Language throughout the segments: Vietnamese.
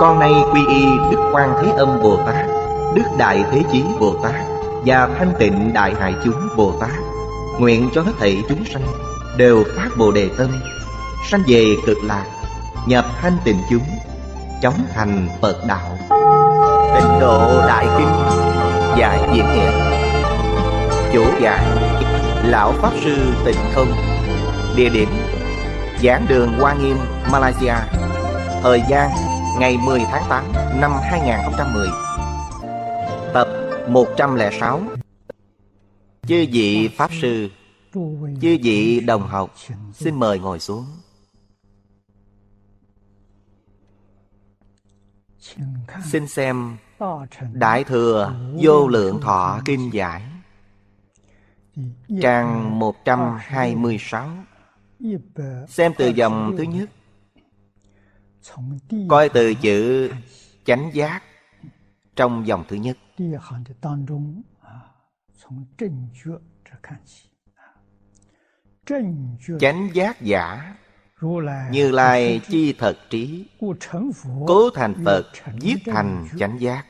con nay quy y đức quan thế âm bồ tát đức đại thế chí bồ tát và thanh tịnh đại hại chúng bồ tát nguyện cho hết thảy chúng sanh đều phát bồ đề tâm sanh về cực lạc nhập thanh tịnh chúng chóng thành phật đạo tịnh độ đại kinh giải diễn nghĩa chủ giải lão pháp sư tịnh không địa điểm giảng đường hoa nghiêm malaysia thời gian ngày 10 tháng 8 năm 2010 Tập 106 Chư vị Pháp Sư Chư vị đồng học Xin mời ngồi xuống Xin xem Đại Thừa Vô Lượng Thọ Kinh Giải Trang 126 Xem từ dòng thứ nhất coi từ chữ chánh giác trong dòng thứ nhất chánh giác giả như lai chi thật trí cố thành phật giết thành chánh giác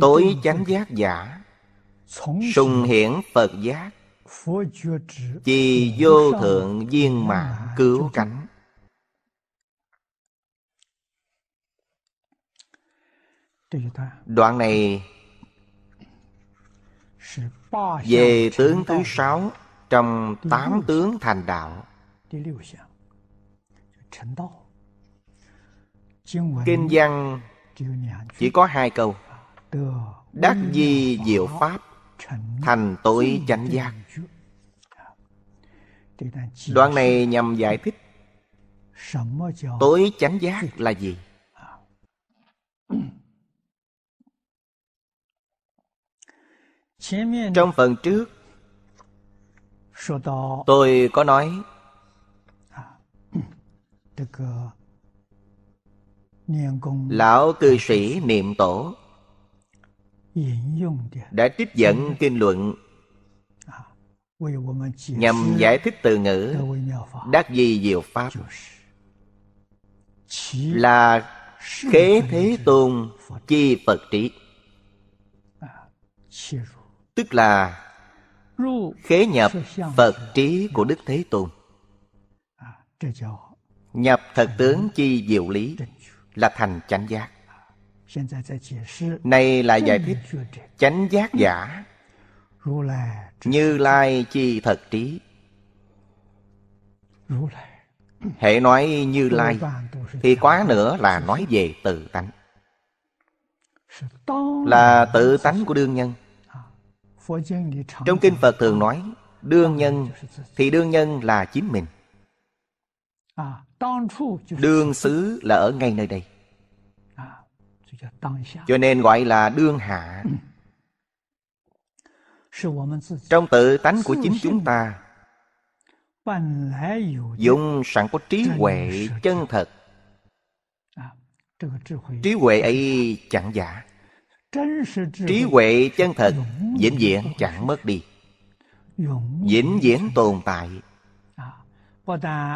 tối chánh giác giả sùng hiển phật giác chi vô thượng viên mạng cứu cánh Đoạn này về tướng thứ sáu trong tám tướng thành đạo kinh văn chỉ có hai câu đắc di diệu pháp thành tối chánh giác dạ. đoạn này nhằm giải thích tối chánh giác là gì à. trong phần trước tôi có nói lão cư sĩ niệm tổ đã trích dẫn kinh luận nhằm giải thích từ ngữ đắc di diệu pháp là khế thế tôn chi phật trí tức là khế nhập phật trí của đức thế tôn nhập thật tướng chi diệu lý là thành chánh giác nay là giải thích chánh giác giả như lai chi thật trí hệ nói như lai thì quá nữa là nói về tự tánh là tự tánh của đương nhân trong kinh Phật thường nói Đương nhân thì đương nhân là chính mình Đương xứ là ở ngay nơi đây Cho nên gọi là đương hạ Trong tự tánh của chính chúng ta Dùng sẵn có trí huệ chân thật Trí huệ ấy chẳng giả trí huệ chân thật vĩnh viễn chẳng mất đi vĩnh viễn tồn tại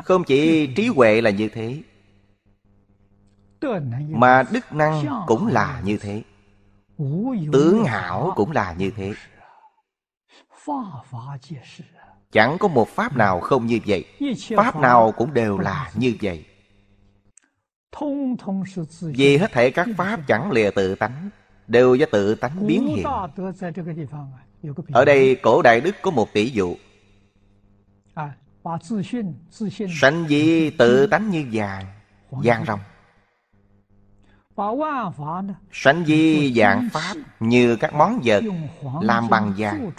không chỉ trí huệ là như thế mà đức năng cũng là như thế tướng hảo cũng là như thế chẳng có một pháp nào không như vậy pháp nào cũng đều là như vậy vì hết thể các pháp chẳng lìa tự tánh đều do tự tánh biến hiện ở đây cổ đại đức có một tỷ dụ sanh di tự tánh như vàng vàng rồng sanh di dạng pháp như các món vật làm bằng vàng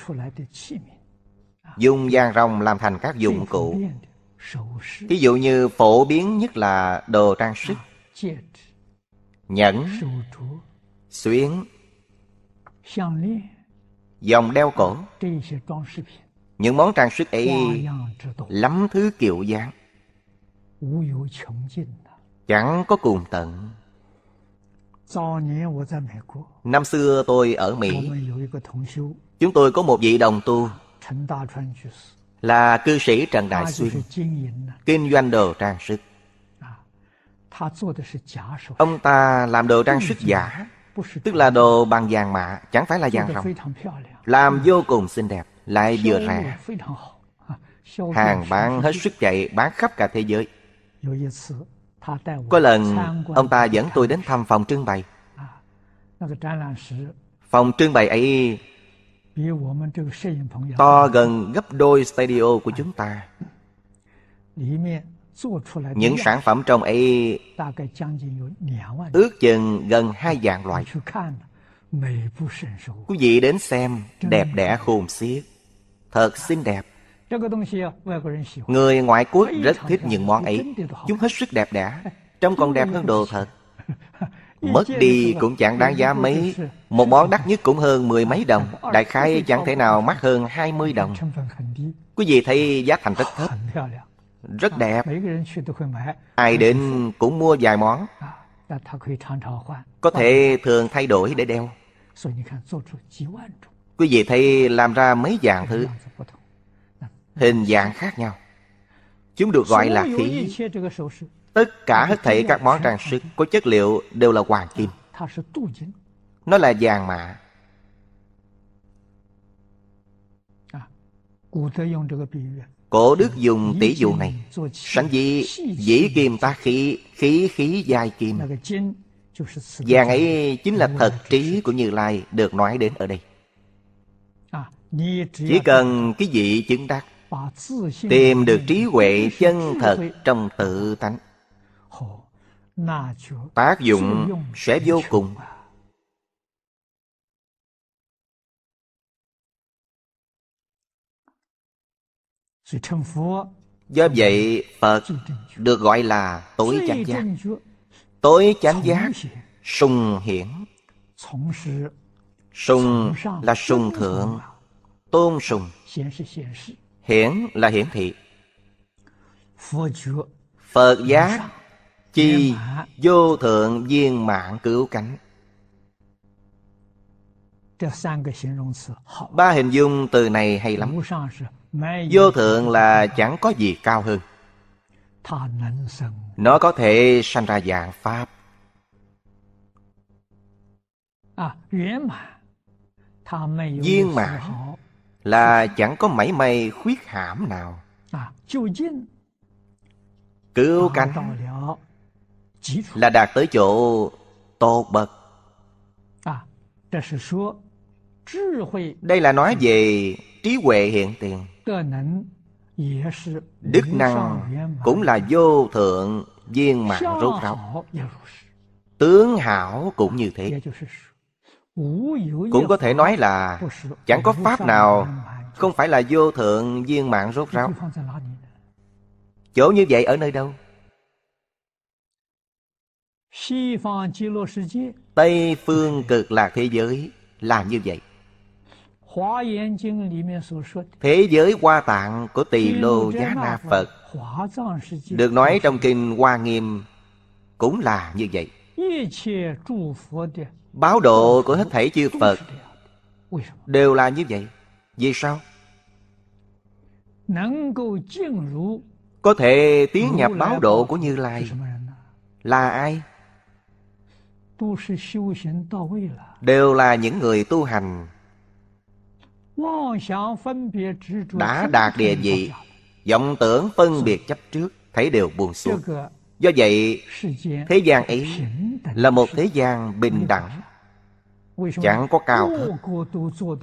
dùng vàng rồng làm thành các dụng cụ ví dụ như phổ biến nhất là đồ trang sức nhẫn xuyến dòng đeo cổ những món trang sức ấy lắm thứ kiểu dáng à. chẳng có cùng tận năm xưa tôi ở mỹ chúng tôi có một vị đồng tu là cư sĩ trần đại xuyên à. kinh doanh đồ trang sức à, ông ta làm đồ trang sức giả Tức là đồ bằng vàng mạ Chẳng phải là vàng rồng Làm vô cùng xinh đẹp Lại vừa rẻ Hàng bán hết sức chạy Bán khắp cả thế giới Có lần Ông ta dẫn tôi đến thăm phòng trưng bày Phòng trưng bày ấy To gần gấp đôi studio của chúng ta những sản phẩm trong ấy ước chừng gần hai dạng loại quý vị đến xem đẹp đẽ khôn xiết thật xinh đẹp người ngoại quốc rất thích những món ấy chúng hết sức đẹp đẽ trông còn đẹp hơn đồ thật mất đi cũng chẳng đáng giá mấy một món đắt nhất cũng hơn mười mấy đồng đại khái chẳng thể nào mắc hơn hai mươi đồng quý vị thấy giá thành rất thấp rất đẹp ờ, ai đến cũng mua vài món ờ, có thể thường thay đổi để đeo quý vị thấy làm ra mấy dạng thứ hình dạng khác nhau chúng được gọi là khí tất cả hết thảy các món trang sức có chất liệu đều là hoàng kim ờ, nó là vàng mạ Cổ đức dùng tỷ dụ này Sánh dĩ dĩ kim ta khí Khí khí dài kim Vàng ấy chính là thật trí của Như Lai Được nói đến ở đây Chỉ cần cái vị chứng đắc Tìm được trí huệ chân thật trong tự tánh Tác dụng sẽ vô cùng Do vậy Phật được gọi là tối chánh giác Tối chánh giác sung hiển sùng là sùng thượng Tôn sùng Hiển là hiển thị Phật giác Chi vô thượng viên mạng cứu cánh Ba hình dung từ này hay lắm Vô thượng là chẳng có gì cao hơn Nó có thể sanh ra dạng Pháp Viên mãn là chẳng có mảy may khuyết hãm nào Cứu cánh là đạt tới chỗ tột bậc đây là nói về trí huệ hiện tiền đức năng cũng là vô thượng viên mạng rốt ráo tướng hảo cũng như thế cũng có thể nói là chẳng có pháp nào không phải là vô thượng viên mạng rốt ráo chỗ như vậy ở nơi đâu tây phương cực lạc thế giới là như vậy Thế giới hoa tạng của Tỳ Lô Giá Na Phật Được nói trong Kinh Hoa Nghiêm cũng là như vậy Báo độ của hết thảy chư Phật đều là như vậy Vì sao? Có thể tiến nhập báo độ của Như Lai Là ai? Đều là những người tu hành đã đạt địa vị vọng tưởng phân biệt chấp trước thấy đều buồn xuống ờ, do vậy thế gian ấy là một thế gian bình đẳng chẳng có cao thấp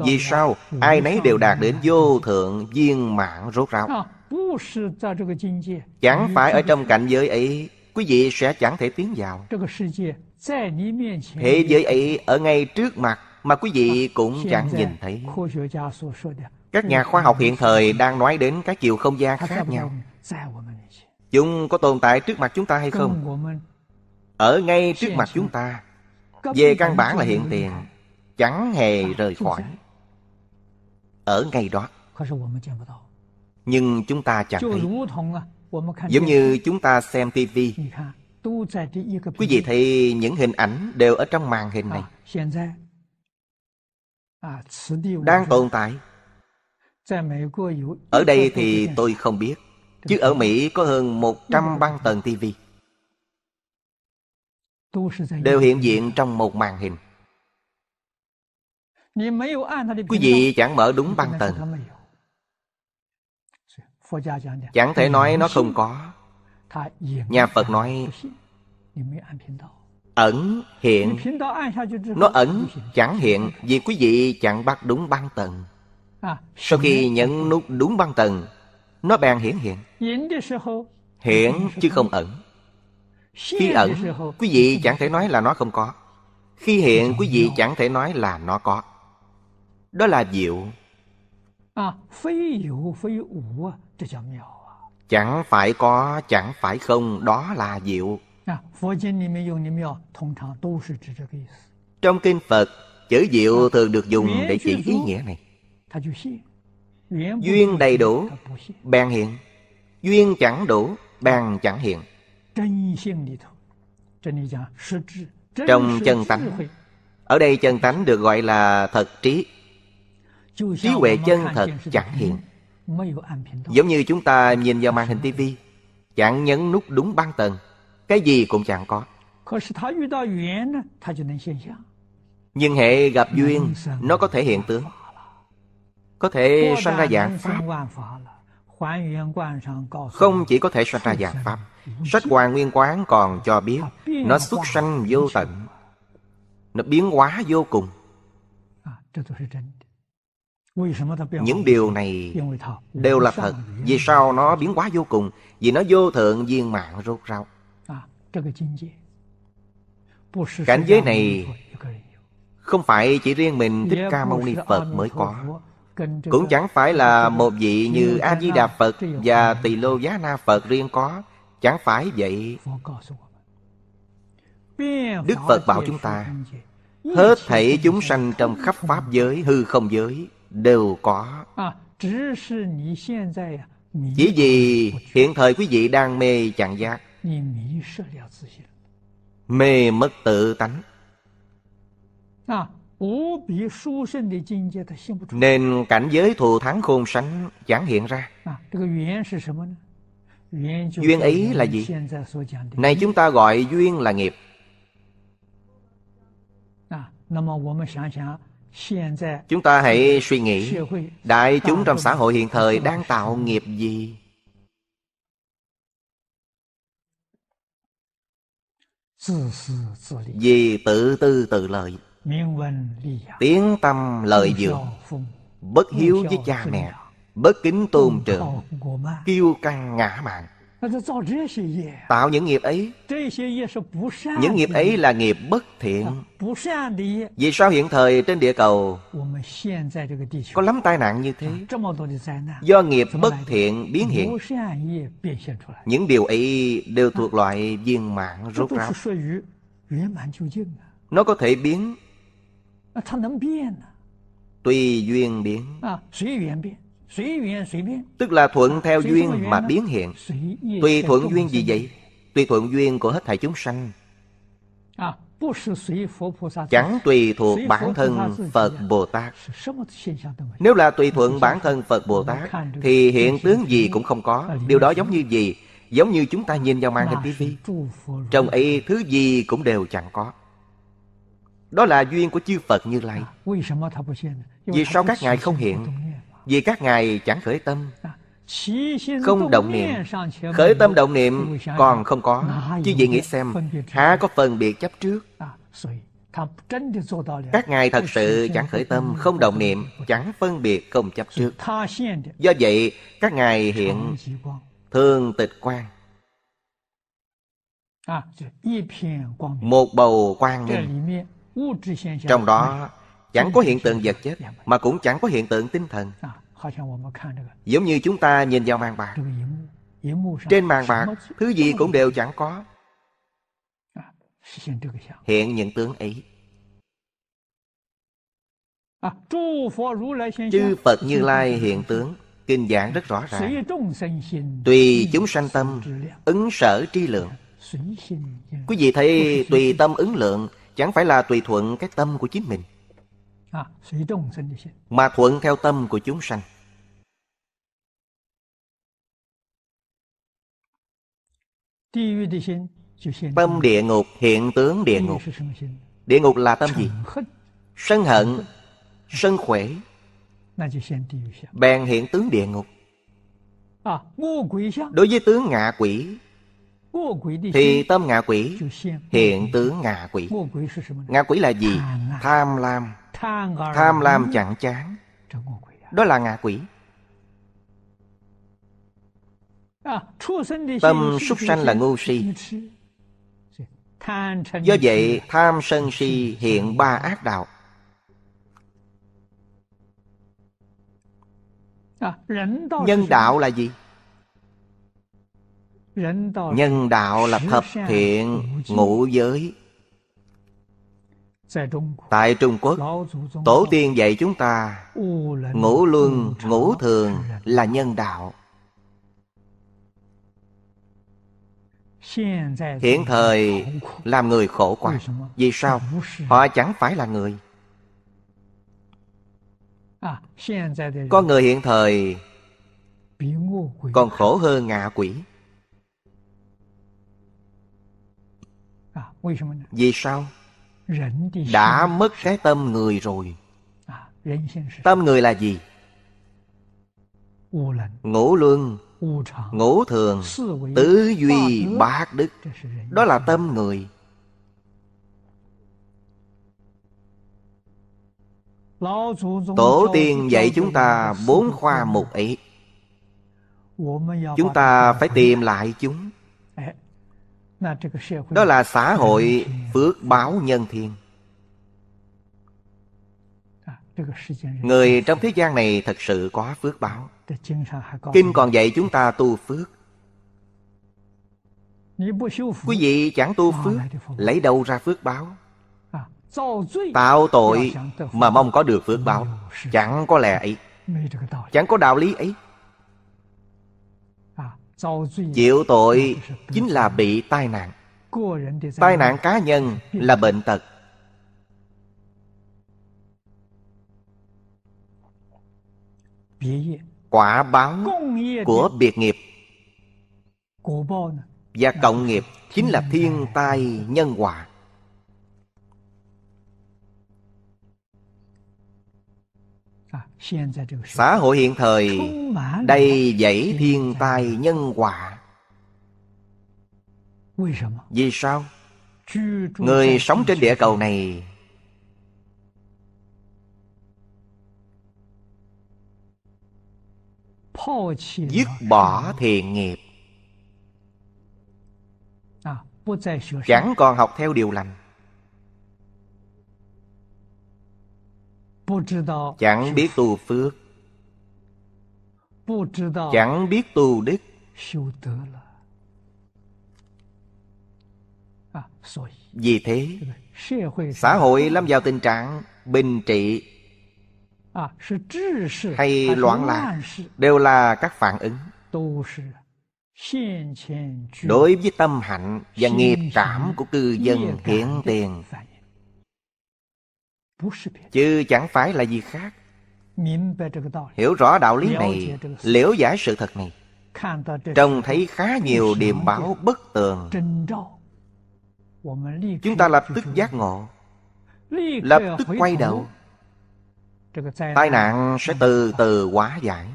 vì sao ai nấy đều đạt đến vô thượng viên mãn rốt ráo chẳng phải ở trong cảnh giới ấy quý vị sẽ chẳng thể tiến vào thế giới ấy ở ngay trước mặt mà quý vị dạ, cũng chẳng nhìn thấy các nhà khoa học hiện thời đang nói đến các chiều không gian khác nhau dạ, chúng có tồn tại trước mặt chúng ta hay không ở ngay trước mặt chúng ta về căn bản là hiện tiền chẳng hề dạ, rời khỏi ở ngay đó nhưng chúng ta chẳng thấy à, giống như chúng ta xem tivi quý vị thấy những hình ảnh đều ở trong màn hình này à, đang tồn tại ở đây thì tôi không biết chứ ở mỹ có hơn 100 băng tần tv đều hiện diện trong một màn hình quý vị chẳng mở đúng băng tần chẳng thể nói nó không có nhà phật nói ẩn hiện nó ẩn chẳng hiện vì quý vị chẳng bắt đúng ban tầng sau khi nhấn nút đúng ban tầng nó bèn hiển hiện Hiện chứ không ẩn khi ẩn quý vị chẳng thể nói là nó không có khi hiện quý vị chẳng thể nói là nó có đó là diệu chẳng phải có chẳng phải không đó là diệu trong kinh Phật, chữ diệu thường được dùng để chỉ ý nghĩa này. Duyên đầy đủ, bèn hiện. Duyên chẳng đủ, bèn chẳng hiện. Trong chân tánh, ở đây chân tánh được gọi là thật trí. Trí huệ chân thật chẳng hiện. Giống như chúng ta nhìn vào màn hình tivi, chẳng nhấn nút đúng ban tầng cái gì cũng chẳng có Nhưng hệ gặp duyên Nó có thể hiện tướng Có thể sanh ra dạng Pháp Không chỉ có thể sanh ra dạng Pháp Sách Hoàng Nguyên Quán còn cho biết Nó xuất sanh vô tận Nó biến hóa vô cùng những điều này đều là thật Vì sao nó biến hóa vô cùng Vì nó vô thượng viên mạng rốt rau Cảnh giới này không phải chỉ riêng mình Thích Ca Mâu Ni Phật mới có Cũng chẳng phải là một vị như A-di-đà Phật và Tỳ Lô Giá Na Phật riêng có Chẳng phải vậy Đức Phật bảo chúng ta Hết thảy chúng sanh trong khắp Pháp giới, hư không giới Đều có Chỉ vì hiện thời quý vị đang mê chẳng giác mê mất tự tánh nên cảnh giới thù thắng khôn sánh giảng hiện ra duyên ấy là gì này chúng ta gọi duyên là nghiệp chúng ta hãy suy nghĩ đại chúng trong xã hội hiện thời đang tạo nghiệp gì Vì tự tư tự lợi Tiếng tâm lợi dược Bất hiếu với cha mẹ Bất kính tôn trưởng Kiêu căng ngã mạng Tạo những nghiệp ấy Những nghiệp ấy là nghiệp bất thiện Vì sao hiện thời trên địa cầu Có lắm tai nạn như thế Do nghiệp bất thiện biến hiện Những điều ấy đều thuộc loại viên mạng rốt ráo Nó có thể biến Tùy duyên biến Tức là thuận theo duyên mà biến hiện Tùy thuận duyên gì vậy? Tùy thuận duyên của hết thảy chúng sanh à, Chẳng tùy thuộc bản thân Phật Bồ Tát Nếu là tùy thuận bản thân Phật Bồ Tát Thì hiện tướng gì cũng không có Điều đó giống như gì? Giống như chúng ta nhìn vào màn hình TV, Trong ấy thứ gì cũng đều chẳng có Đó là duyên của chư Phật Như Lai à, Vì sao các ngài không hiện vì các ngài chẳng khởi tâm Không động niệm Khởi tâm động niệm còn không có Chứ vậy nghĩ xem Há có phân biệt chấp trước các ngài thật sự chẳng khởi tâm không động niệm chẳng phân biệt không chấp trước do vậy các ngài hiện thường tịch quan một bầu quang minh trong đó Chẳng có hiện tượng vật chất Mà cũng chẳng có hiện tượng tinh thần Giống như chúng ta nhìn vào màn bạc Trên màn bạc Thứ gì cũng đều chẳng có Hiện những tướng ấy Chư Phật Như Lai hiện tướng Kinh giảng rất rõ ràng Tùy chúng sanh tâm Ứng sở tri lượng Quý vị thấy tùy tâm ứng lượng Chẳng phải là tùy thuận cái tâm của chính mình mà thuận theo tâm của chúng sanh. Tâm địa ngục, hiện tướng địa ngục. Địa ngục là tâm gì? Sân hận, sân khỏe. Bèn hiện tướng địa ngục. Đối với tướng ngạ quỷ thì tâm ngạ quỷ hiện tướng ngạ quỷ ngạ quỷ là gì tham lam tham lam chẳng chán à? đó là ngạ quỷ tâm súc sanh là ngu si do vậy tham sân si hiện ba ác đạo à, nhân đạo là gì nhân đạo là thập thiện ngũ giới tại trung quốc tổ tiên dạy chúng ta ngũ luân ngũ thường là nhân đạo hiện thời làm người khổ quá vì sao họ chẳng phải là người à, có người hiện thời còn khổ hơn ngạ quỷ Vì sao? Đã mất cái tâm người rồi Tâm người là gì? Ngũ luân Ngũ thường Tứ duy bác đức Đó là tâm người Tổ tiên dạy chúng ta bốn khoa mục ấy Chúng ta phải tìm lại chúng đó là xã hội phước báo nhân thiên à, người trong thế gian này thật sự quá phước báo kinh còn dạy chúng ta tu phước quý vị chẳng tu phước lấy đâu ra phước báo à, tạo tội mà mong có được phước báo chẳng có lẽ ấy chẳng có đạo lý ấy chịu tội chính là bị tai nạn tai nạn cá nhân là bệnh tật quả báo của biệt nghiệp và cộng nghiệp chính là thiên tai nhân quả. xã hội hiện thời đầy dẫy thiên tai nhân quả. vì sao người sống trên địa cầu này dứt bỏ thiện nghiệp à, chẳng còn học theo điều lành chẳng biết tu phước chẳng biết tu đức vì thế xã hội lâm vào tình trạng bình trị hay loạn lạc đều là các phản ứng đối với tâm hạnh và nghiệp cảm của cư dân hiện tiền chứ chẳng phải là gì khác hiểu rõ đạo lý này liễu giải sự thật này trông thấy khá nhiều điềm báo bất tường chúng ta lập tức giác ngộ lập tức quay đầu tai nạn sẽ từ từ hóa giải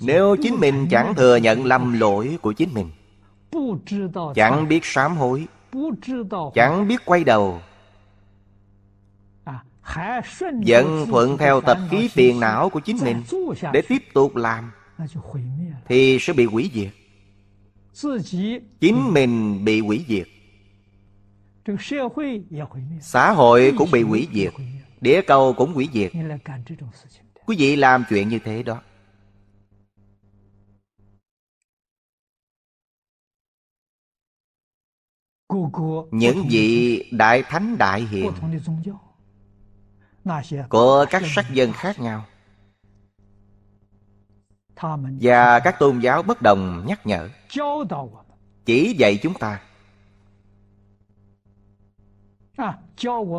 Nếu chính mình chẳng thừa nhận lầm lỗi của chính mình Chẳng biết sám hối Chẳng biết quay đầu Vẫn thuận theo tập khí phiền não của chính mình Để tiếp tục làm Thì sẽ bị hủy diệt Chính mình bị hủy diệt Xã hội cũng bị hủy diệt Địa cầu cũng hủy diệt Quý vị làm chuyện như thế đó những vị đại thánh đại hiền của các sắc dân khác nhau và các tôn giáo bất đồng nhắc nhở chỉ dạy chúng ta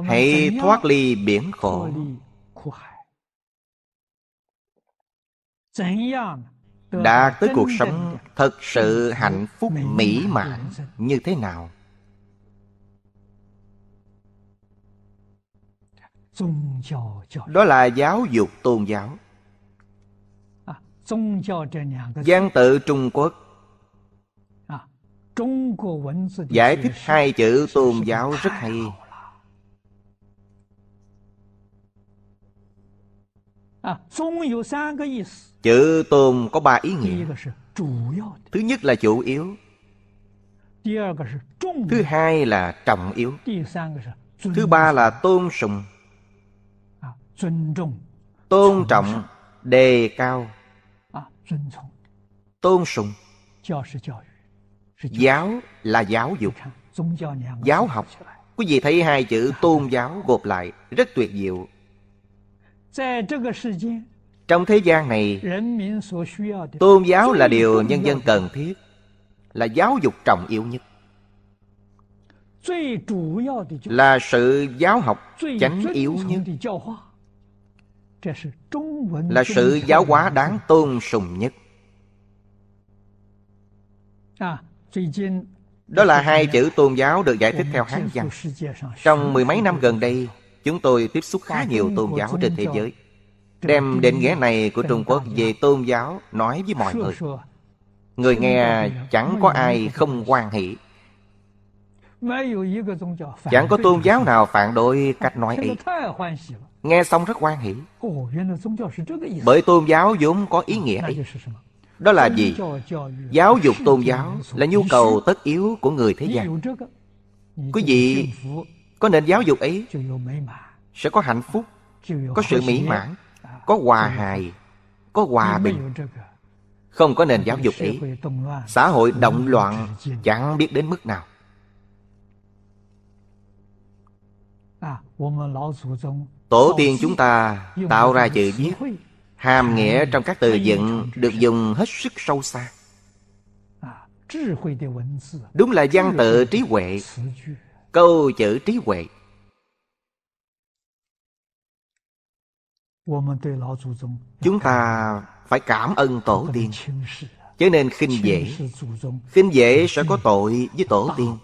hãy thoát ly biển khổ đạt tới cuộc sống thật sự hạnh phúc mỹ mãn như thế nào đó là giáo dục tôn giáo à, gian tự trung quốc à, giải thích hai chữ tôn giáo rất hay à, chữ tôn có ba ý nghĩa thứ nhất là chủ yếu thứ hai là trọng yếu thứ ba là tôn sùng tôn trọng đề cao à, tôn sùng giáo là giáo dục giáo học quý vị thấy hai chữ tôn giáo gộp lại rất tuyệt diệu trong thế gian này tôn giáo là điều nhân dân cần thiết là giáo dục trọng yếu nhất là sự giáo học chánh yếu nhất là sự giáo hóa đáng tôn sùng nhất đó là hai chữ tôn giáo được giải thích theo Hán văn Trong mười mấy năm gần đây Chúng tôi tiếp xúc khá nhiều tôn giáo trên thế giới Đem định nghĩa này của Trung Quốc về tôn giáo nói với mọi người Người nghe chẳng có ai không quan hỷ Chẳng có tôn giáo nào phản đối cách nói ấy Nghe xong rất hoan hỷ Bởi tôn giáo vốn có ý nghĩa ấy Đó là gì? Giáo dục tôn giáo là nhu cầu tất yếu của người thế gian Quý vị có nền giáo dục ấy Sẽ có hạnh phúc Có sự mỹ mãn Có hòa hài Có hòa bình Không có nền giáo dục ấy Xã hội động loạn chẳng biết đến mức nào à, Tổ tiên chúng ta tạo ra chữ viết Hàm nghĩa trong các từ dựng Được dùng hết sức sâu xa Đúng là văn tự trí huệ Câu chữ trí huệ Chúng ta phải cảm ơn tổ tiên Cho nên khinh dễ Khinh dễ sẽ có tội với tổ tiên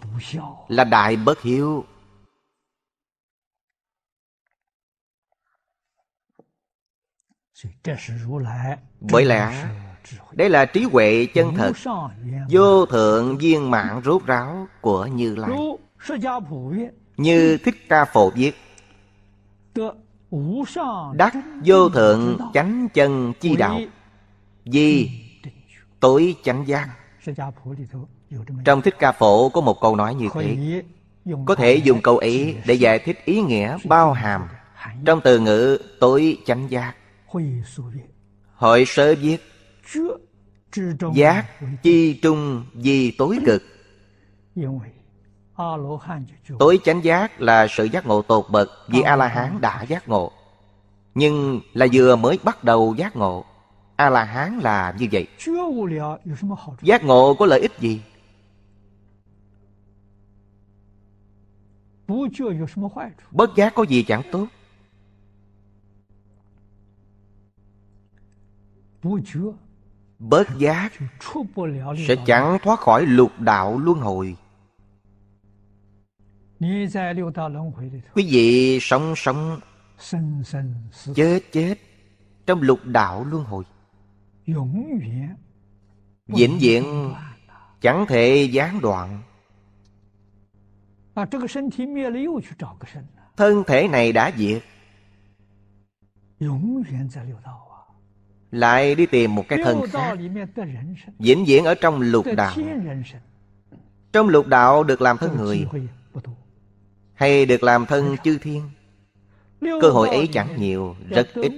Là đại bất hiếu bởi lẽ đây là trí huệ chân thật vô thượng viên mạng rốt ráo của như lai như thích ca phổ viết đắc vô thượng chánh chân chi đạo vì tối chánh giác trong thích ca phổ có một câu nói như thế có thể dùng câu ấy để giải thích ý nghĩa bao hàm trong từ ngữ tối chánh giác Hội sớ viết Giác chi trung vì tối cực Tối chánh giác là sự giác ngộ tột bậc Vì A-la-hán đã giác ngộ Nhưng là vừa mới bắt đầu giác ngộ A-la-hán là như vậy Giác ngộ có lợi ích gì? Bất giác có gì chẳng tốt bớt giác sẽ chẳng thoát khỏi lục đạo luân hồi quý vị sống sống chết chết trong lục đạo luân hồi vĩnh viễn chẳng thể gián đoạn à, thân thể này đã diệt lại đi tìm một cái thân khác vĩnh viễn ở trong lục đạo trong lục đạo được làm thân người hay được làm thân chư thiên cơ hội ấy chẳng nhiều rất ít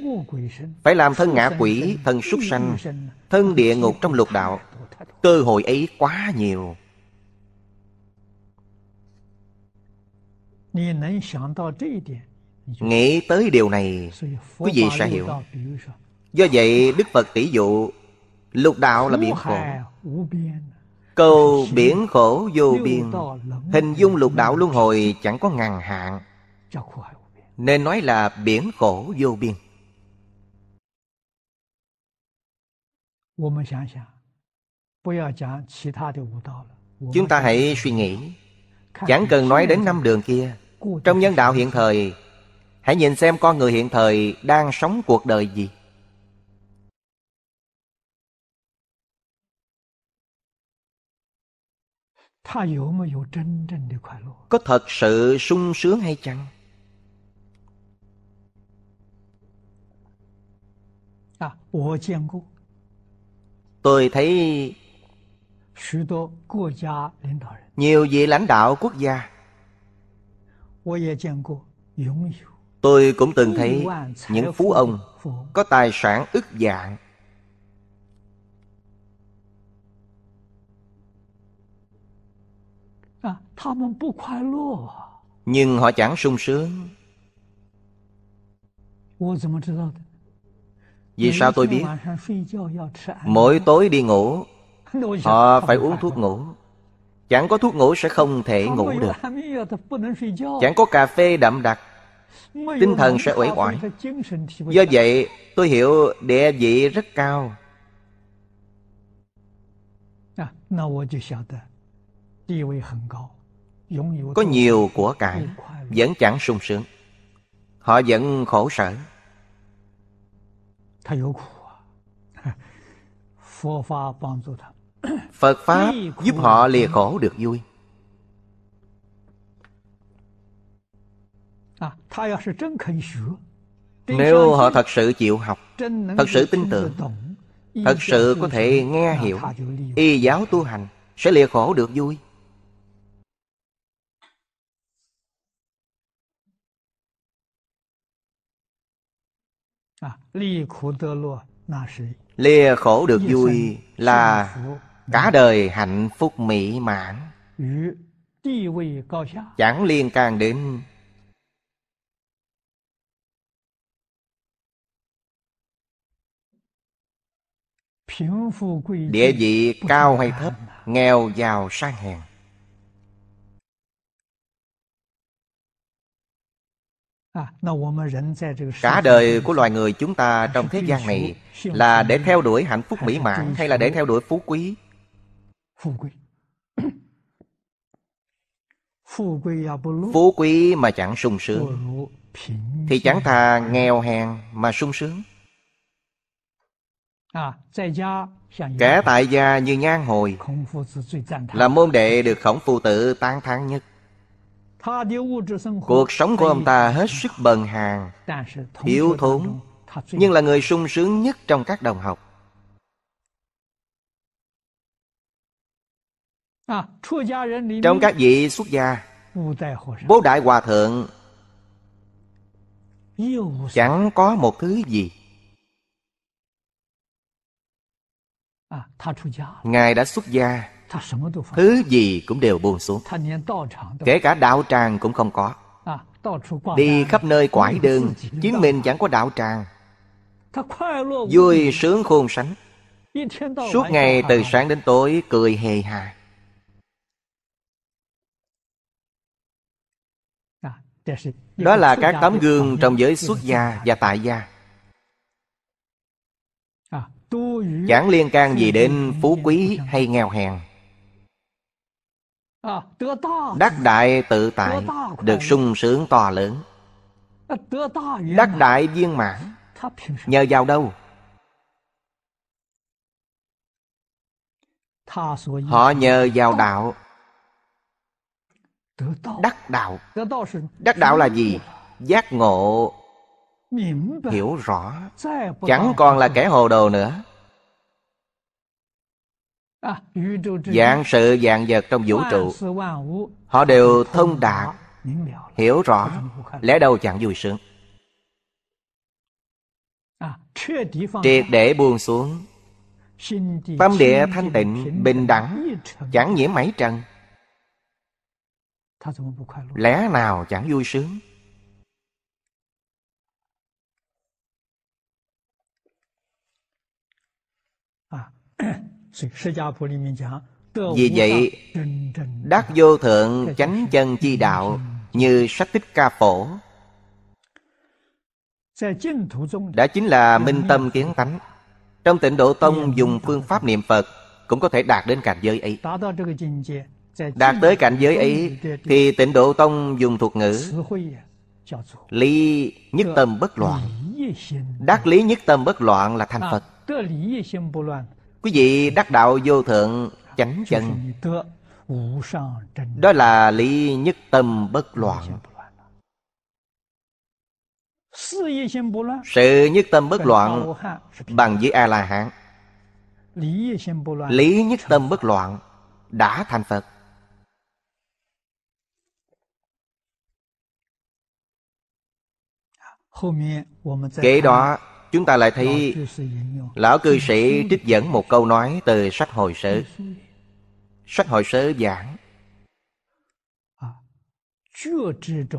phải làm thân ngã quỷ thân súc sanh thân địa ngục trong lục đạo cơ hội ấy quá nhiều nghĩ tới điều này quý vị sẽ hiểu Do vậy Đức Phật tỷ dụ Lục đạo là biển khổ Câu biển khổ vô biên Hình dung lục đạo luân hồi chẳng có ngàn hạn Nên nói là biển khổ vô biên Chúng ta hãy suy nghĩ Chẳng cần nói đến năm đường kia Trong nhân đạo hiện thời Hãy nhìn xem con người hiện thời đang sống cuộc đời gì có thật sự sung sướng hay chăng tôi thấy nhiều vị lãnh đạo quốc gia tôi cũng từng thấy những phú ông có tài sản ức dạng Nhưng họ chẳng sung sướng Vì sao tôi biết Mỗi tối đi ngủ Họ phải uống thuốc ngủ Chẳng có thuốc ngủ sẽ không thể ngủ được Chẳng có cà phê đậm đặc Tinh thần sẽ uể oải Do vậy tôi hiểu địa vị rất cao à, có nhiều của cải Vẫn chẳng sung sướng Họ vẫn khổ sở à? Phật Pháp giúp họ lìa khổ được vui à, à, Nếu họ thật sự chịu học Thật sự tin tưởng Thật sự có thể nghe hiểu Y giáo tu hành Sẽ lìa khổ được vui Lìa khổ được vui là cả đời hạnh phúc mỹ mãn Chẳng liên càng đến Địa vị cao hay thấp Nghèo giàu sang hèn cả đời của loài người chúng ta trong thế gian này là để theo đuổi hạnh phúc mỹ mãn hay là để theo đuổi phú quý phú quý mà chẳng sung sướng thì chẳng thà nghèo hèn mà sung sướng kẻ tại gia như nhan hồi là môn đệ được khổng phu tử tán thán nhất Cuộc sống của ông ta hết sức bần hàn Yếu thốn Nhưng là người sung sướng nhất trong các đồng học Trong các vị xuất gia Bố Đại Hòa Thượng Chẳng có một thứ gì Ngài đã xuất gia Thứ gì cũng đều buông xuống Kể cả đạo tràng cũng không có Đi khắp nơi quải đường Chính mình chẳng có đạo tràng Vui sướng khôn sánh Suốt ngày từ sáng đến tối cười hề hà Đó là các tấm gương trong giới xuất gia và tại gia Chẳng liên can gì đến phú quý hay nghèo hèn À, Đắc đại tự tại Được sung sướng to lớn à, Đắc đại viên mãn Nhờ vào đâu Họ nhờ vào đạo Đắc đạo Đắc đạo là gì? Giác ngộ Hiểu rõ Chẳng còn là kẻ hồ đồ nữa À, dạng sự dạng vật trong vũ trụ họ đều thông đạt hiểu rõ lẽ đâu chẳng vui sướng à, triệt để buông xuống tâm địa thanh tịnh bình đẳng chẳng nhiễm mấy trần lẽ nào chẳng vui sướng à, Vì vậy, đắc vô thượng chánh chân chi đạo như sách tích ca phổ đã chính là minh tâm kiến tánh trong tịnh độ tông dùng phương pháp niệm phật cũng có thể đạt đến cảnh giới ấy đạt tới cảnh giới ấy thì tịnh độ tông dùng thuật ngữ lý nhất tâm bất loạn đắc lý nhất tâm bất loạn là thành à, phật Quý vị đắc đạo vô thượng chánh chân Đó là lý nhất tâm bất loạn Sự nhất tâm bất loạn bằng với A-la-hán Lý nhất tâm bất loạn đã thành Phật Kế đó chúng ta lại thấy lão cư sĩ trích dẫn một câu nói từ sách hồi sớ sách hồi sớ giảng à,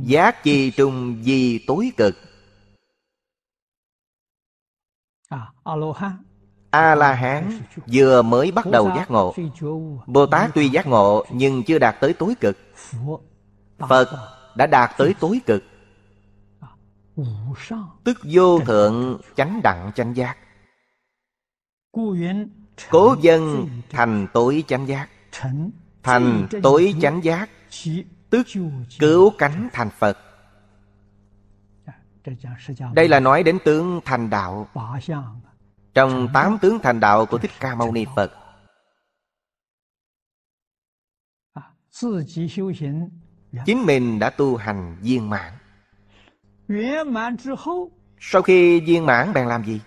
giác chi trung di tối cực a la hán vừa mới bắt đầu giác ngộ bồ tát tuy giác ngộ nhưng chưa đạt tới tối cực phật đã đạt tới tối cực Tức vô thượng chánh đặng chánh giác Cố dân thành tối chánh giác Thành tối chánh giác Tức cứu cánh thành Phật dạ, Đây là nói đến tướng thành đạo Trong tám tướng thành đạo của Thích Ca Mâu Ni Phật à, dạ. Chính mình đã tu hành viên mạng sau khi viên mãn bèn làm gì?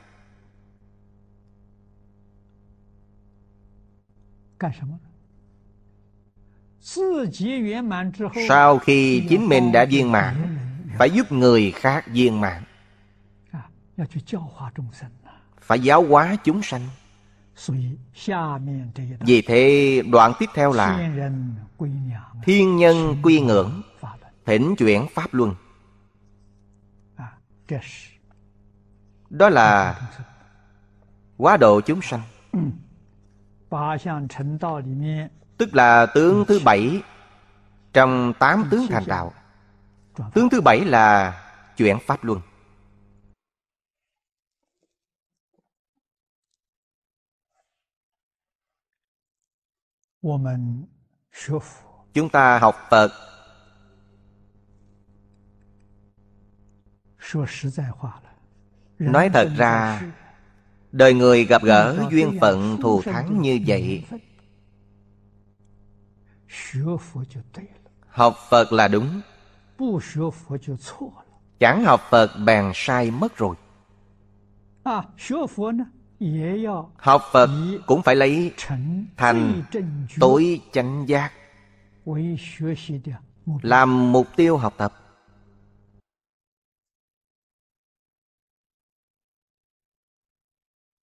Sau khi chính mình đã viên mãn Phải giúp người khác viên mãn Phải giáo hóa chúng sanh Vì thế đoạn tiếp theo là Thiên nhân quy ngưỡng Thỉnh chuyển Pháp Luân đó là quá độ chúng sanh ừ. tức là tướng thứ bảy trong tám ừ. tướng thành đạo dạ. tướng thứ bảy là chuyển pháp luân chúng ta học phật Nói thật ra Đời người gặp gỡ duyên phận thù thắng như vậy Học Phật là đúng Chẳng học Phật bèn sai mất rồi Học Phật cũng phải lấy thành tối chánh giác Làm mục tiêu học tập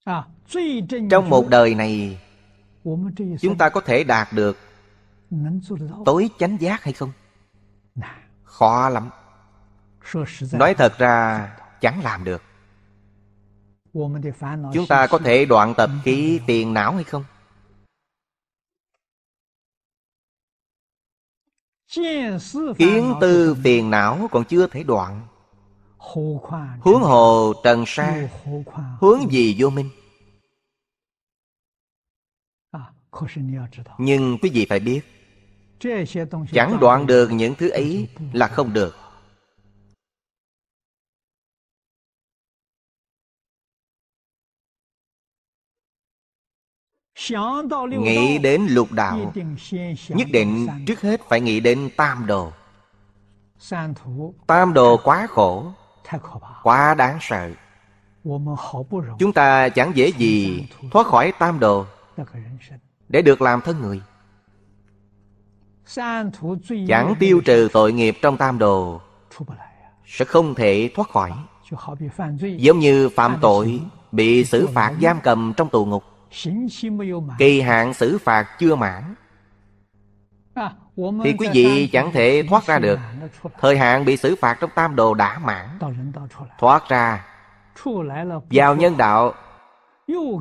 À, trong một đời này chúng ta có thể đạt được tối chánh giác hay không khó lắm nói thật ra chẳng làm được chúng ta có thể đoạn tập khí tiền não hay không kiến tư phiền não còn chưa thể đoạn huống hồ trần sa hướng gì vô minh nhưng quý vị phải biết chẳng đoạn được những thứ ấy là không được nghĩ đến lục đạo nhất định trước hết phải nghĩ đến tam đồ tam đồ quá khổ quá đáng sợ chúng ta chẳng dễ gì thoát khỏi tam đồ để được làm thân người chẳng tiêu trừ tội nghiệp trong tam đồ sẽ không thể thoát khỏi giống như phạm tội bị xử phạt giam cầm trong tù ngục kỳ hạn xử phạt chưa mãn thì quý vị chẳng thể thoát ra được thời hạn bị xử phạt trong tam đồ đã mãn thoát ra vào nhân đạo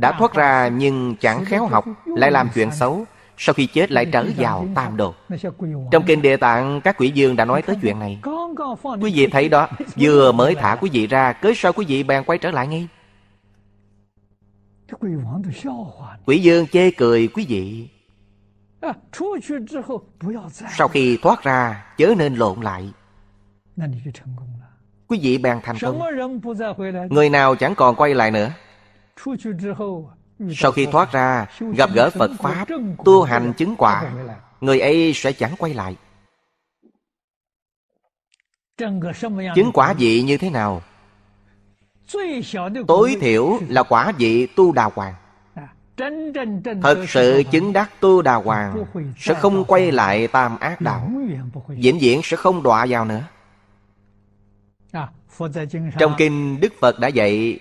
đã thoát ra nhưng chẳng khéo học Lại làm chuyện xấu Sau khi chết lại trở vào tam đồ Trong kinh địa tạng các quỷ dương đã nói tới chuyện này Quý vị thấy đó Vừa mới thả quý vị ra Cớ sao quý vị bèn quay trở lại ngay Quỷ dương chê cười quý vị Sau khi thoát ra Chớ nên lộn lại Quý vị bèn thành công Người nào chẳng còn quay lại nữa sau khi thoát ra gặp gỡ phật pháp tu hành chứng quả người ấy sẽ chẳng quay lại chứng quả vị như thế nào tối thiểu là quả vị tu đà hoàng thật sự chứng đắc tu đà hoàng sẽ không quay lại tam ác đạo diễn diễn sẽ không đọa vào nữa à, trong kinh đức phật đã dạy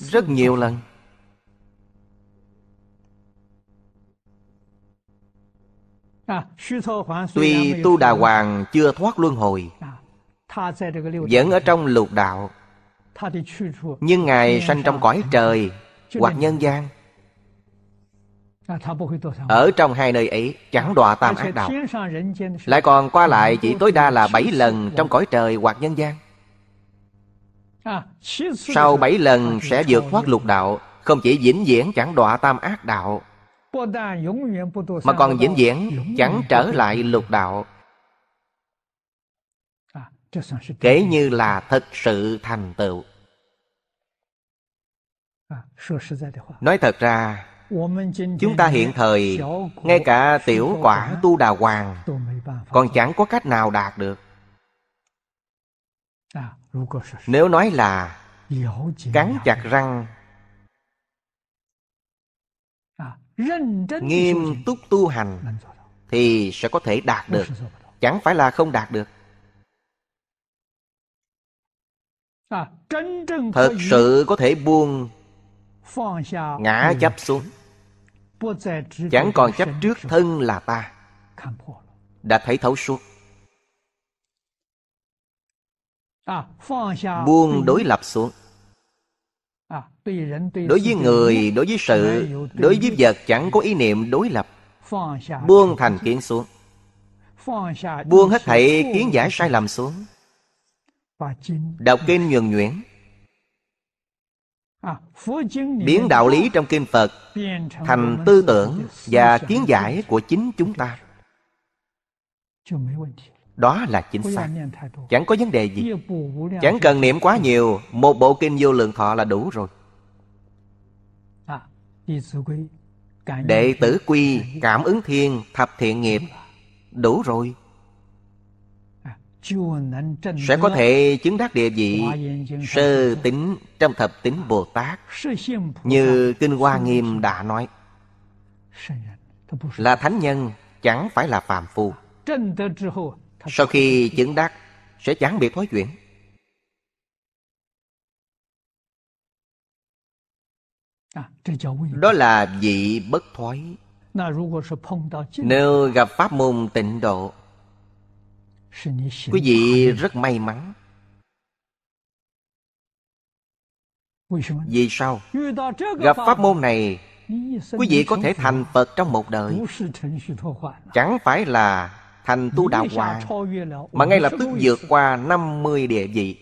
rất nhiều lần tuy tu đà hoàng chưa thoát luân hồi vẫn ở trong lục đạo nhưng ngài sanh trong cõi trời hoặc nhân gian ở trong hai nơi ấy chẳng đọa tam ác đạo lại còn qua lại chỉ tối đa là bảy lần trong cõi trời hoặc nhân gian sau bảy lần à, sẽ vượt thoát lục đạo Không chỉ vĩnh viễn chẳng đọa tam ác đạo Mà còn vĩnh viễn chẳng trở lại lục đạo Kể như là thật sự thành tựu Nói thật ra Chúng ta hiện thời Ngay cả tiểu quả tu đà hoàng Còn chẳng có cách nào đạt được nếu nói là cắn chặt răng nghiêm túc tu hành thì sẽ có thể đạt được chẳng phải là không đạt được thật sự có thể buông ngã chấp xuống chẳng còn chấp trước thân là ta đã thấy thấu suốt À, buông đối lập xuống à, đối với người đối với sự đối với vật chẳng có ý niệm đối lập buông thành kiến xuống buông hết thảy kiến giải sai lầm xuống đọc kinh nhuần nhuyễn à, biến đạo lý trong kinh phật thành tư tưởng và kiến giải của chính chúng ta đó là chính xác chẳng có vấn đề gì chẳng cần niệm quá nhiều một bộ kinh vô lượng thọ là đủ rồi à, đệ tử quy cảm ứng thiên thập thiện nghiệp đủ rồi à, sẽ có thể chứng đắc địa vị sơ tính trong thập tính à, bồ tát như kinh hoa nghiêm đã nói là thánh nhân chẳng phải là phàm phu sau khi chứng đắc Sẽ chẳng bị nói chuyển à, Đó là vị bất thoái Nếu gặp pháp môn tịnh độ Quý vị rất may mắn Vì sao? Gặp pháp môn này Quý vị có thể thành Phật trong một đời Chẳng phải là thành tu đạo quả mà ngay lập tức vượt qua 50 địa vị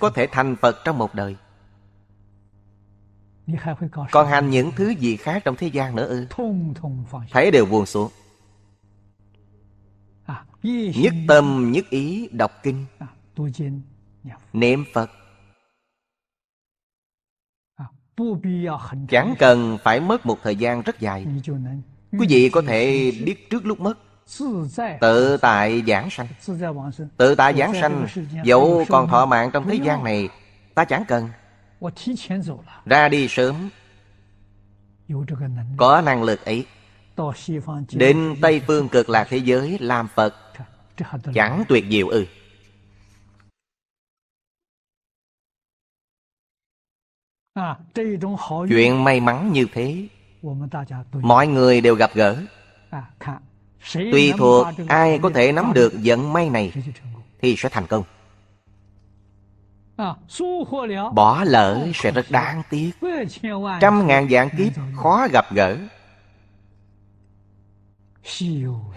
có thể thành phật trong một đời còn hành những thứ gì khác trong thế gian nữa ư vâng. thấy đều buồn xuống à, nhất tâm nhất ý đọc kinh à, niệm phật à, chẳng cần phải mất một thời gian rất dài Quý vị có thể biết trước lúc mất Tự tại giảng sanh Tự tại giảng sanh Dẫu còn thọ mạng trong thế gian này Ta chẳng cần Ra đi sớm Có năng lực ấy Đến Tây Phương cực lạc thế giới Làm Phật Chẳng tuyệt diệu ư ừ. Chuyện may mắn như thế mọi người đều gặp gỡ à, tùy thuộc ai có thể nắm được vận may này thì sẽ thành công à, bỏ lỡ sẽ rất đáng tiếc trăm ngàn dạng kiếp khó gặp gỡ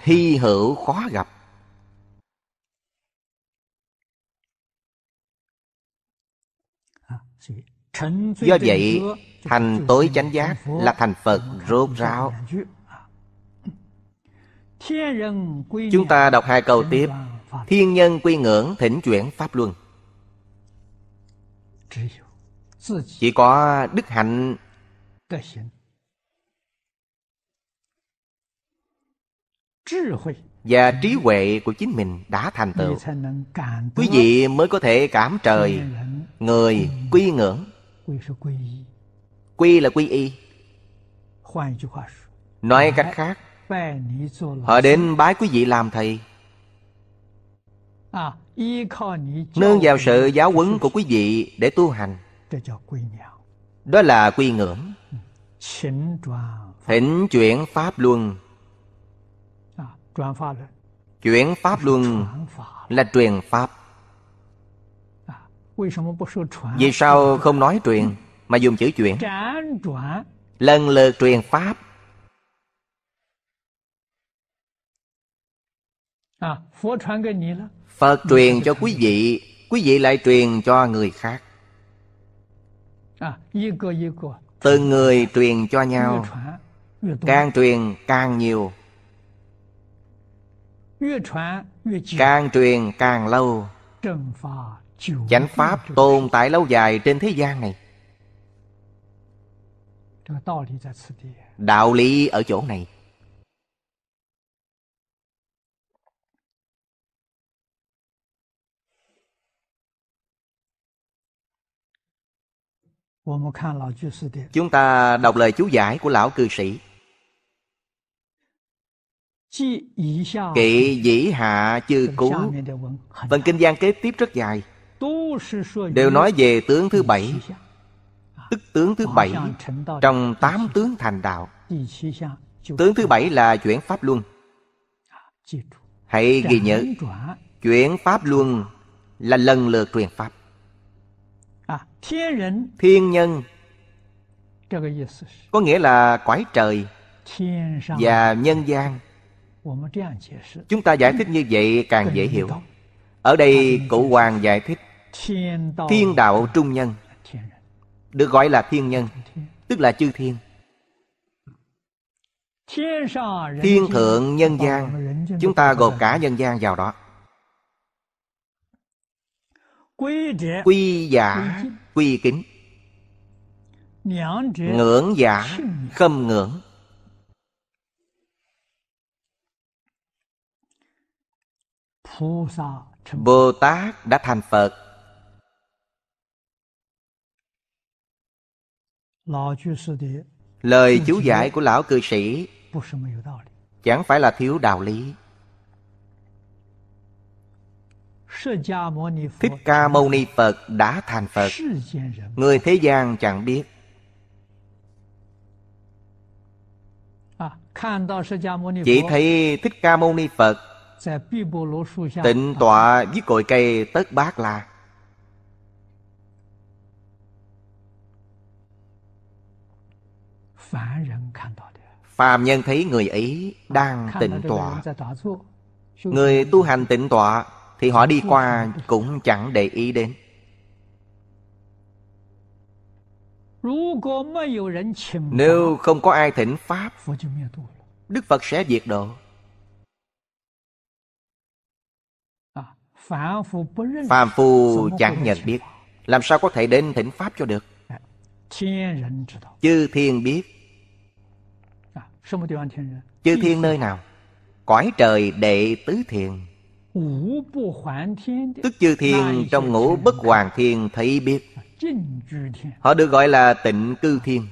hy hữu khó gặp à, do vậy thành tối chánh giác là thành phật rốt ráo chúng ta đọc hai câu tiếp thiên nhân quy ngưỡng thỉnh chuyển pháp luân chỉ có đức hạnh và trí huệ của chính mình đã thành tựu quý vị mới có thể cảm trời người quy ngưỡng quy là quy y nói cách khác họ đến bái quý vị làm thầy nương vào sự giáo huấn của quý vị để tu hành đó là quy ngưỡng thỉnh chuyển pháp luân chuyển pháp luân là truyền pháp vì sao không nói truyền mà dùng chữ chuyển lần lượt truyền pháp à, phật truyền cho quý vị quý vị lại truyền cho người khác à, từng người truyền cho nhau càng truyền càng nhiều càng truyền càng lâu chánh pháp tồn tại lâu dài trên thế gian này Đạo lý ở chỗ này. Chúng ta đọc lời chú giải của lão cư sĩ. Kỵ dĩ hạ chư cú Phần kinh gian kế tiếp rất dài Đều nói về tướng thứ bảy tức tướng thứ bảy trong tám tướng thành đạo tướng thứ bảy là chuyển pháp luân hãy ghi nhớ chuyển pháp luân là lần lượt truyền pháp à, thiên nhân có nghĩa là quái trời và nhân gian chúng ta giải thích như vậy càng dễ hiểu ở đây cụ hoàng giải thích thiên đạo trung nhân được gọi là thiên nhân tức là chư thiên thiên thượng nhân gian chúng ta gộp cả nhân gian vào đó quy giả dạ, quy kính ngưỡng giả dạ, khâm ngưỡng bồ tát đã thành phật Lời chú giải của lão cư sĩ chẳng phải là thiếu đạo lý. Thích Ca Mâu Ni Phật đã thành Phật Người thế gian chẳng biết Chỉ thấy Thích Ca Mâu Ni Phật Tịnh tọa dưới cội cây Tất Bát La phàm nhân thấy người ấy đang tịnh tọa người tu hành tịnh tọa thì họ đi qua cũng chẳng để ý đến nếu không có ai thỉnh pháp đức phật sẽ diệt độ à, phàm phu chẳng nhận biết làm sao có thể đến thỉnh pháp cho được à, chư thiên biết Chư thiên nơi nào? Cõi trời đệ tứ thiền Tức chư thiên trong ngũ bất hoàn thiên thấy biết Họ được gọi là tịnh cư thiên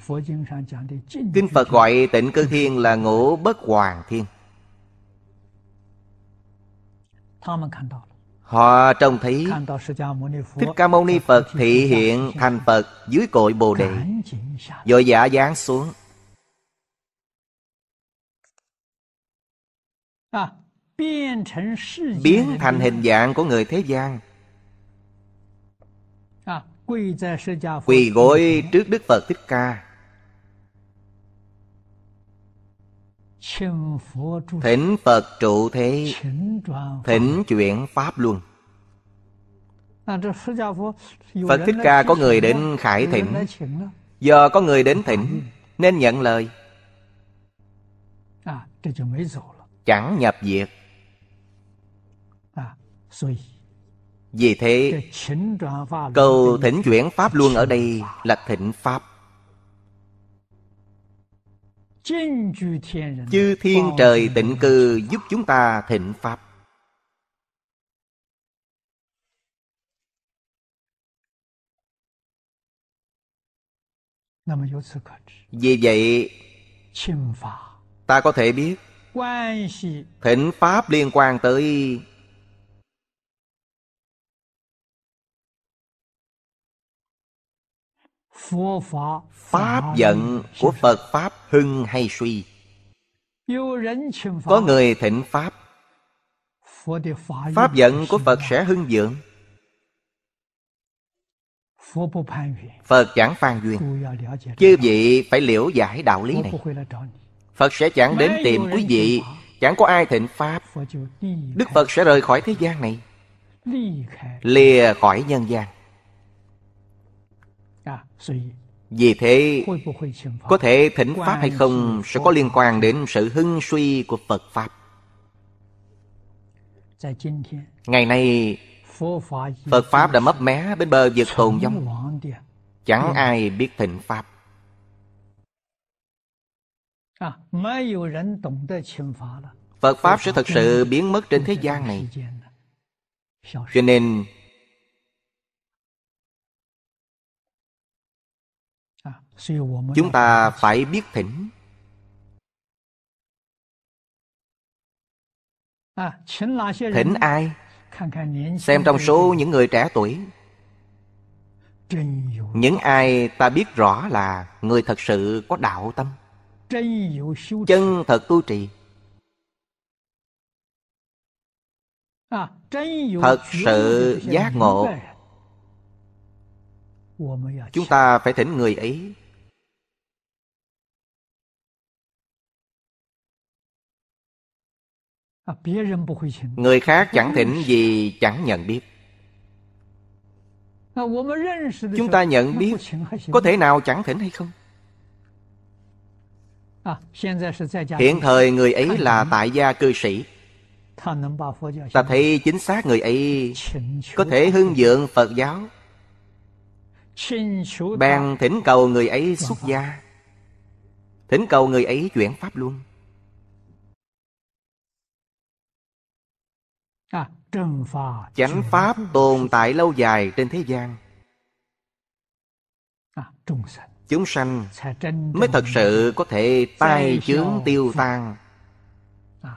Kinh Phật gọi tịnh cư thiên là ngũ bất hoàn thiên Họ trông thấy Thích Ca Mâu Ni Phật thị hiện thành Phật dưới cội Bồ Đề Dội giả giáng xuống Ờ, biến thành hình dạng của người thế gian ờ, quỳ gối trước đức phật thích ca thỉnh phật trụ thế thỉnh chuyển pháp luân ờ, phật thích ca có người đến khải thỉnh giờ có người đến thỉnh nên nhận lời chẳng nhập diệt à, vì thế câu thỉnh chuyển pháp luôn ở đây là thịnh pháp chư thiên trời tịnh cư giúp chúng ta thịnh pháp vì vậy ta có thể biết thịnh Pháp liên quan tới Pháp giận của Phật Pháp hưng hay suy Có người thịnh Pháp Pháp giận của Phật sẽ hưng dưỡng Phật chẳng phan duyên Chư vị phải liễu giải đạo lý này Phật sẽ chẳng đến tìm quý vị Chẳng có ai thịnh Pháp Đức Phật sẽ rời khỏi thế gian này Lìa khỏi nhân gian à, Vì thế Có thể thỉnh Pháp hay không Sẽ có liên quan đến sự hưng suy của Phật Pháp Ngày nay Phật Pháp đã mấp mé bên bờ vực tồn giống Chẳng ai biết thịnh Pháp Phật Pháp sẽ thật sự biến mất trên thế gian này Cho nên Chúng ta phải biết thỉnh Thỉnh ai? Xem trong số những người trẻ tuổi Những ai ta biết rõ là Người thật sự có đạo tâm chân thật tu trì à, thật sự giác ngộ chúng ta phải thỉnh người ấy à, người khác chẳng thỉnh gì chẳng nhận biết à, chúng ta nhận biết có thể nào chẳng thỉnh hay không hiện thời người ấy là tại gia cư sĩ ta thấy chính xác người ấy có thể hưng dượng phật giáo bèn thỉnh cầu người ấy xuất gia thỉnh cầu người ấy chuyển pháp luôn à, chánh pháp tồn tại lâu dài trên thế gian à, chúng sanh mới thật sự có thể tai chướng tiêu tan à,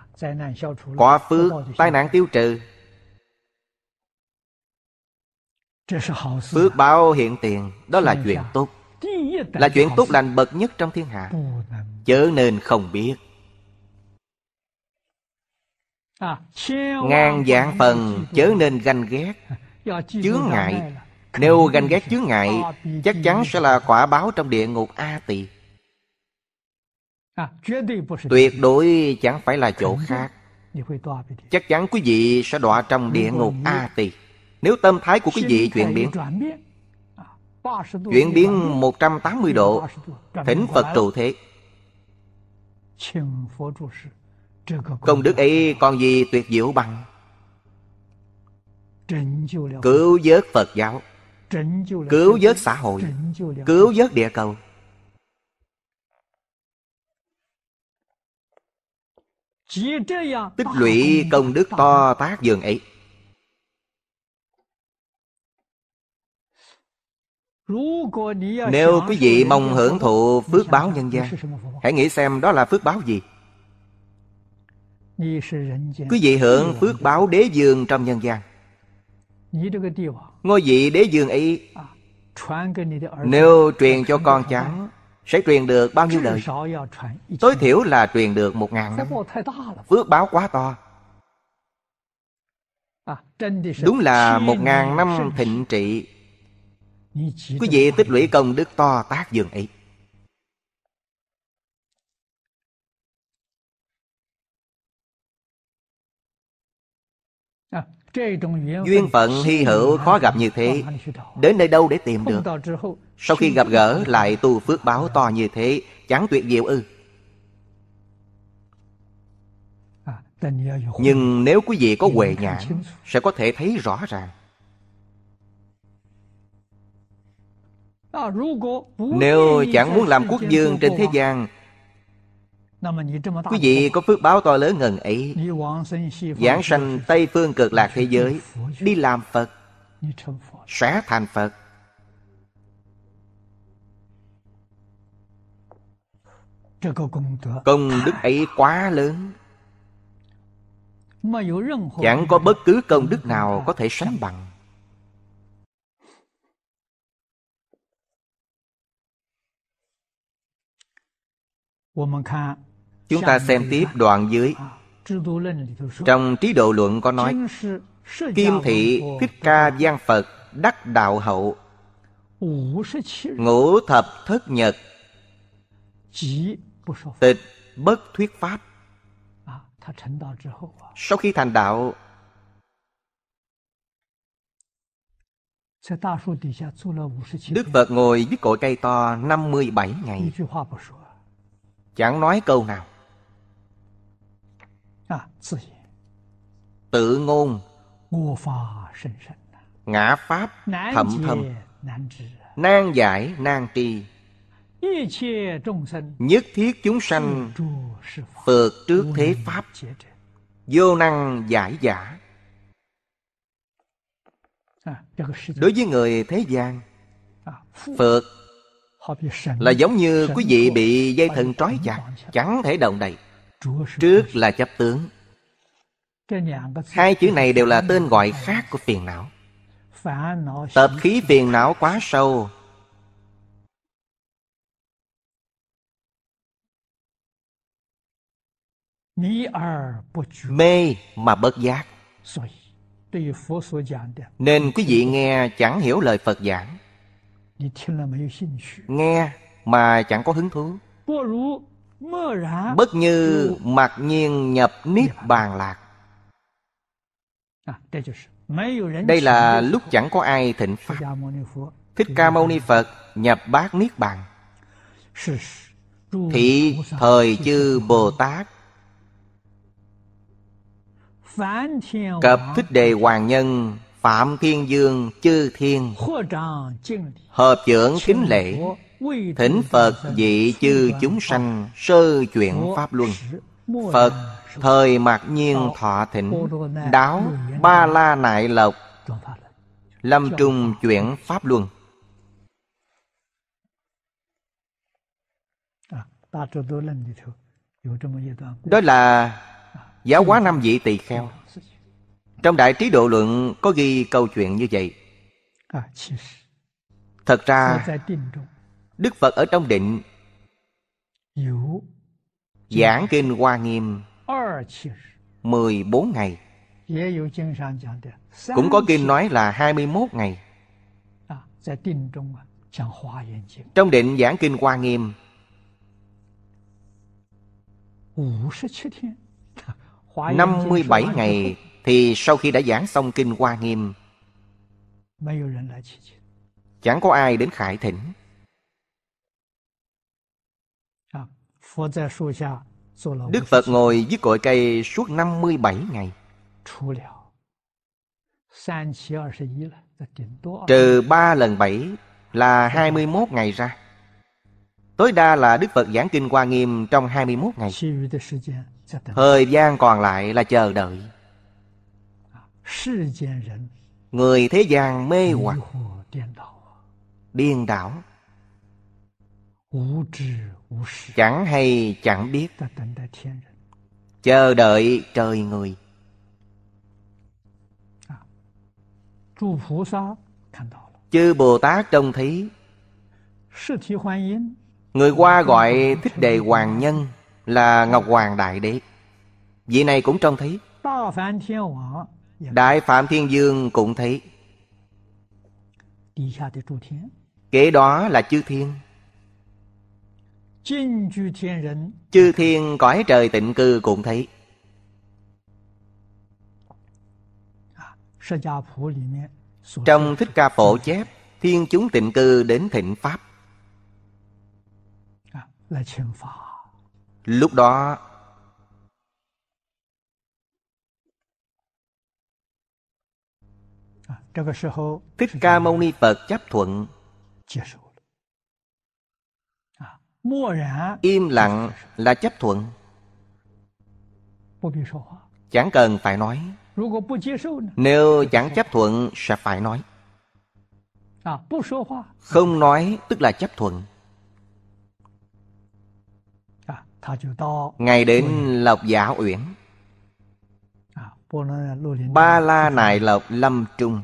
quả phước tai nạn tiêu trừ phước báo hiện tiền đó là chuyện tốt là chuyện tốt lành bậc nhất trong thiên hạ chớ nên không biết à, ngang dạng phần chớ nên ganh ghét chướng ngại nếu ganh ghét chướng ngại Chắc chắn sẽ là quả báo trong địa ngục A tỳ à, Tuyệt đối chẳng phải là chỗ khác Chắc chắn quý vị sẽ đọa trong địa ngục A tỳ Nếu tâm thái của quý vị chuyển biến à, Chuyển biến 180 độ Thỉnh Phật trụ thế Công đức ấy còn gì tuyệt diệu bằng Cứu vớt Phật giáo cứu vớt xã hội cứu vớt địa cầu à, tích lũy công đức to tác dường ấy à, nếu quý vị mong hưởng thụ phước báo nhân gian hãy nghĩ xem đó là phước báo gì quý vị hưởng phước báo đế dương trong nhân gian Ngôi vị đế vương ấy Nếu truyền cho con cháu Sẽ truyền được bao nhiêu đời Tối thiểu là truyền được một ngàn năm Phước báo quá to Đúng là một ngàn năm thịnh trị Quý vị tích lũy công đức to tác dường ấy Duyên phận hy hữu khó gặp như thế Đến nơi đâu để tìm được Sau khi gặp gỡ lại tu phước báo to như thế Chẳng tuyệt diệu ư à, Nhưng nếu quý vị có huệ nhãn Sẽ có thể thấy rõ ràng à, Nếu chẳng muốn làm quốc dương trên thế gian Quý vị có phước báo to lớn ngần ấy Giảng sanh Tây phương cực lạc thế giới Đi làm Phật Sẽ thành Phật Công đức ấy quá lớn Chẳng có bất cứ công đức nào có thể sánh bằng Chúng ta xem tiếp đoạn dưới Trong trí độ luận có nói Kim thị Thích Ca gian Phật Đắc Đạo Hậu Ngũ thập thất nhật Tịch bất thuyết pháp Sau khi thành đạo Đức Phật ngồi dưới cội cây to 57 ngày Chẳng nói câu nào Tự ngôn Ngã Pháp thậm thâm Nan giải nan tri Nhất thiết chúng sanh Phượt trước thế Pháp Vô năng giải giả à, Đối với người thế gian à, Phượt Là giống như quý vị bị dây thần trói chặt Chẳng thể động đậy Trước là chấp tướng Hai chữ này đều là tên gọi khác của phiền não Tập khí phiền não quá sâu Mê mà bất giác Nên quý vị nghe chẳng hiểu lời Phật giảng Nghe mà chẳng có hứng thú bất như mặc nhiên nhập niết bàn lạc à, đây là lúc chẳng có ai thịnh pháp dạ, thích ca mâu ni phật nhập bát niết bàn thì thời chư bồ tát cập thích đề hoàng nhân phạm thiên dương chư thiên hợp dưỡng kính lễ Thỉnh Phật dị chư chúng sanh Sơ chuyện Pháp Luân Phật thời mặc nhiên thọ thỉnh Đáo ba la nại lộc Lâm trung chuyển Pháp Luân Đó là giáo hóa năm vị tỳ kheo Trong Đại Trí Độ Luận có ghi câu chuyện như vậy Thật ra Đức Phật ở à, à, trong định Giảng Kinh Hoa Nghiêm 14 ngày Cũng có kinh nói là 21 ngày Trong định giảng Kinh Hoa Nghiêm 57 ngày thì sau khi đã giảng xong Kinh Hoa Nghiêm Chẳng có ai đến khải thỉnh Đức Phật ngồi dưới cội cây suốt 57 ngày. Trừ 3 lần 7 là 21 ngày ra. Tối đa là Đức Phật giảng kinh qua Nghiêm trong 21 ngày. Thời gian còn lại là chờ đợi. Người thế gian mê hoặc điên đảo chẳng hay chẳng biết chờ đợi trời người chư bồ tát trông thấy người qua gọi thích đề hoàng nhân là ngọc hoàng đại đế vị này cũng trông thấy đại phạm thiên dương cũng thấy kế đó là chư thiên Chư thiên cõi trời tịnh cư cũng thấy à, Trong Thích Ca Phổ chép Thiên chúng tịnh cư đến thịnh Pháp à, Lúc đó à, Thích Ca Mâu Ni Phật chấp thuận Im lặng là chấp thuận Chẳng cần phải nói Nếu chẳng chấp thuận sẽ phải nói Không nói tức là chấp thuận Ngày đến Lộc Giả Uyển Ba La Nại Lộc Lâm Trung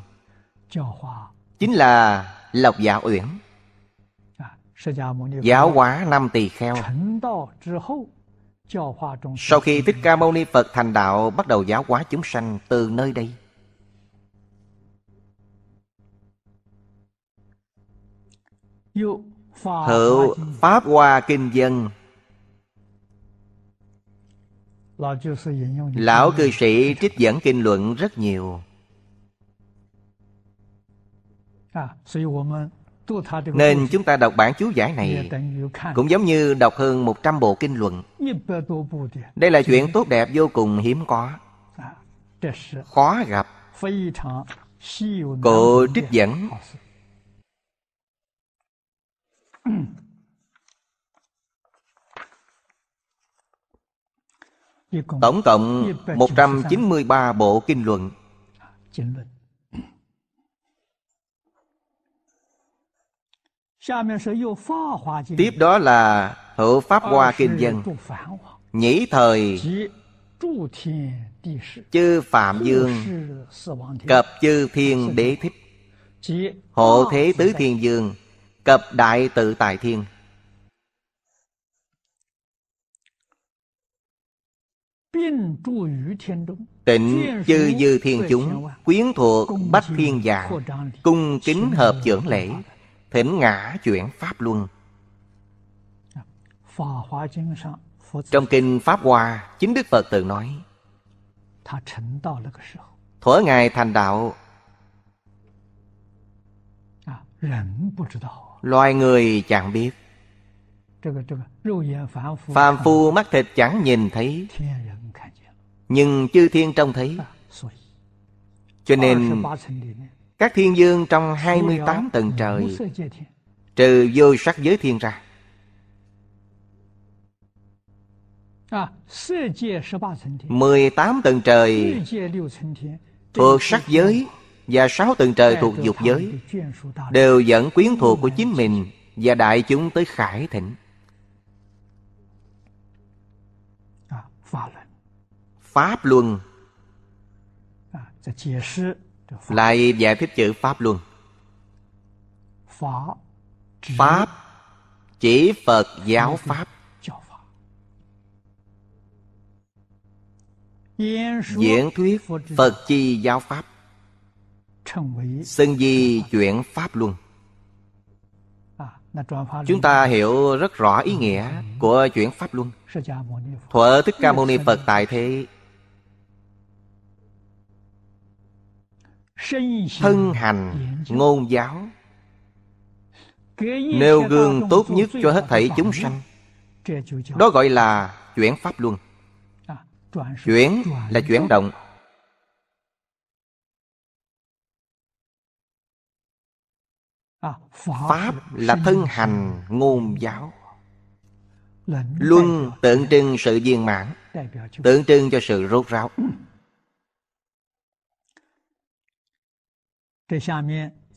Chính là Lộc Giả Uyển giáo hóa năm tỳ kheo sau khi Thích Ca Mâu Ni Phật thành đạo bắt đầu giáo hóa chúng sanh từ nơi đây. Hữu Pháp Hoa Kinh Dân Lão cư sĩ trích dẫn kinh luận rất nhiều nên chúng ta đọc bản chú giải này Cũng giống như đọc hơn 100 bộ kinh luận Đây là chuyện tốt đẹp vô cùng hiếm có dạ, Khó gặp Cổ trích dẫn Tổng cộng 193 bộ kinh luận dạ, Tiếp đó là Hữu Pháp Hoa Kinh Dân Nhĩ thời Chư Phạm Dương Cập chư Thiên Đế Thích Hộ Thế Tứ Thiên Dương Cập Đại Tự Tài Thiên Tịnh chư dư thiên chúng Quyến thuộc bách thiên dạng Cung kính hợp dưỡng lễ thỉnh ngã chuyển pháp luân trong kinh pháp hoa chính đức phật từng nói thuở ngài thành đạo loài người chẳng biết phàm phu mắt thịt chẳng nhìn thấy nhưng chư thiên trông thấy à, cho nên các thiên dương trong 28 tầng trời Trừ vô sắc giới thiên ra à, mười tám tầng trời thuộc sắc giới và sáu tầng trời thuộc dục giới đều dẫn quyến thuộc của chính mình và đại chúng tới khải thịnh. À, Pháp luân à, lại giải thích chữ pháp luôn pháp chỉ phật giáo pháp diễn thuyết phật chi giáo pháp xưng di chuyển pháp luôn chúng ta hiểu rất rõ ý nghĩa của chuyển pháp luân thuở thích ca mâu ni phật tại thế thân hành ngôn giáo nêu gương tốt nhất cho hết thảy chúng sanh đó gọi là chuyển pháp luân à, chuyển là chuyển động à, pháp là thân hành ngôn giáo luân tượng trưng sự viên mãn tượng trưng cho sự rốt ráo ừ.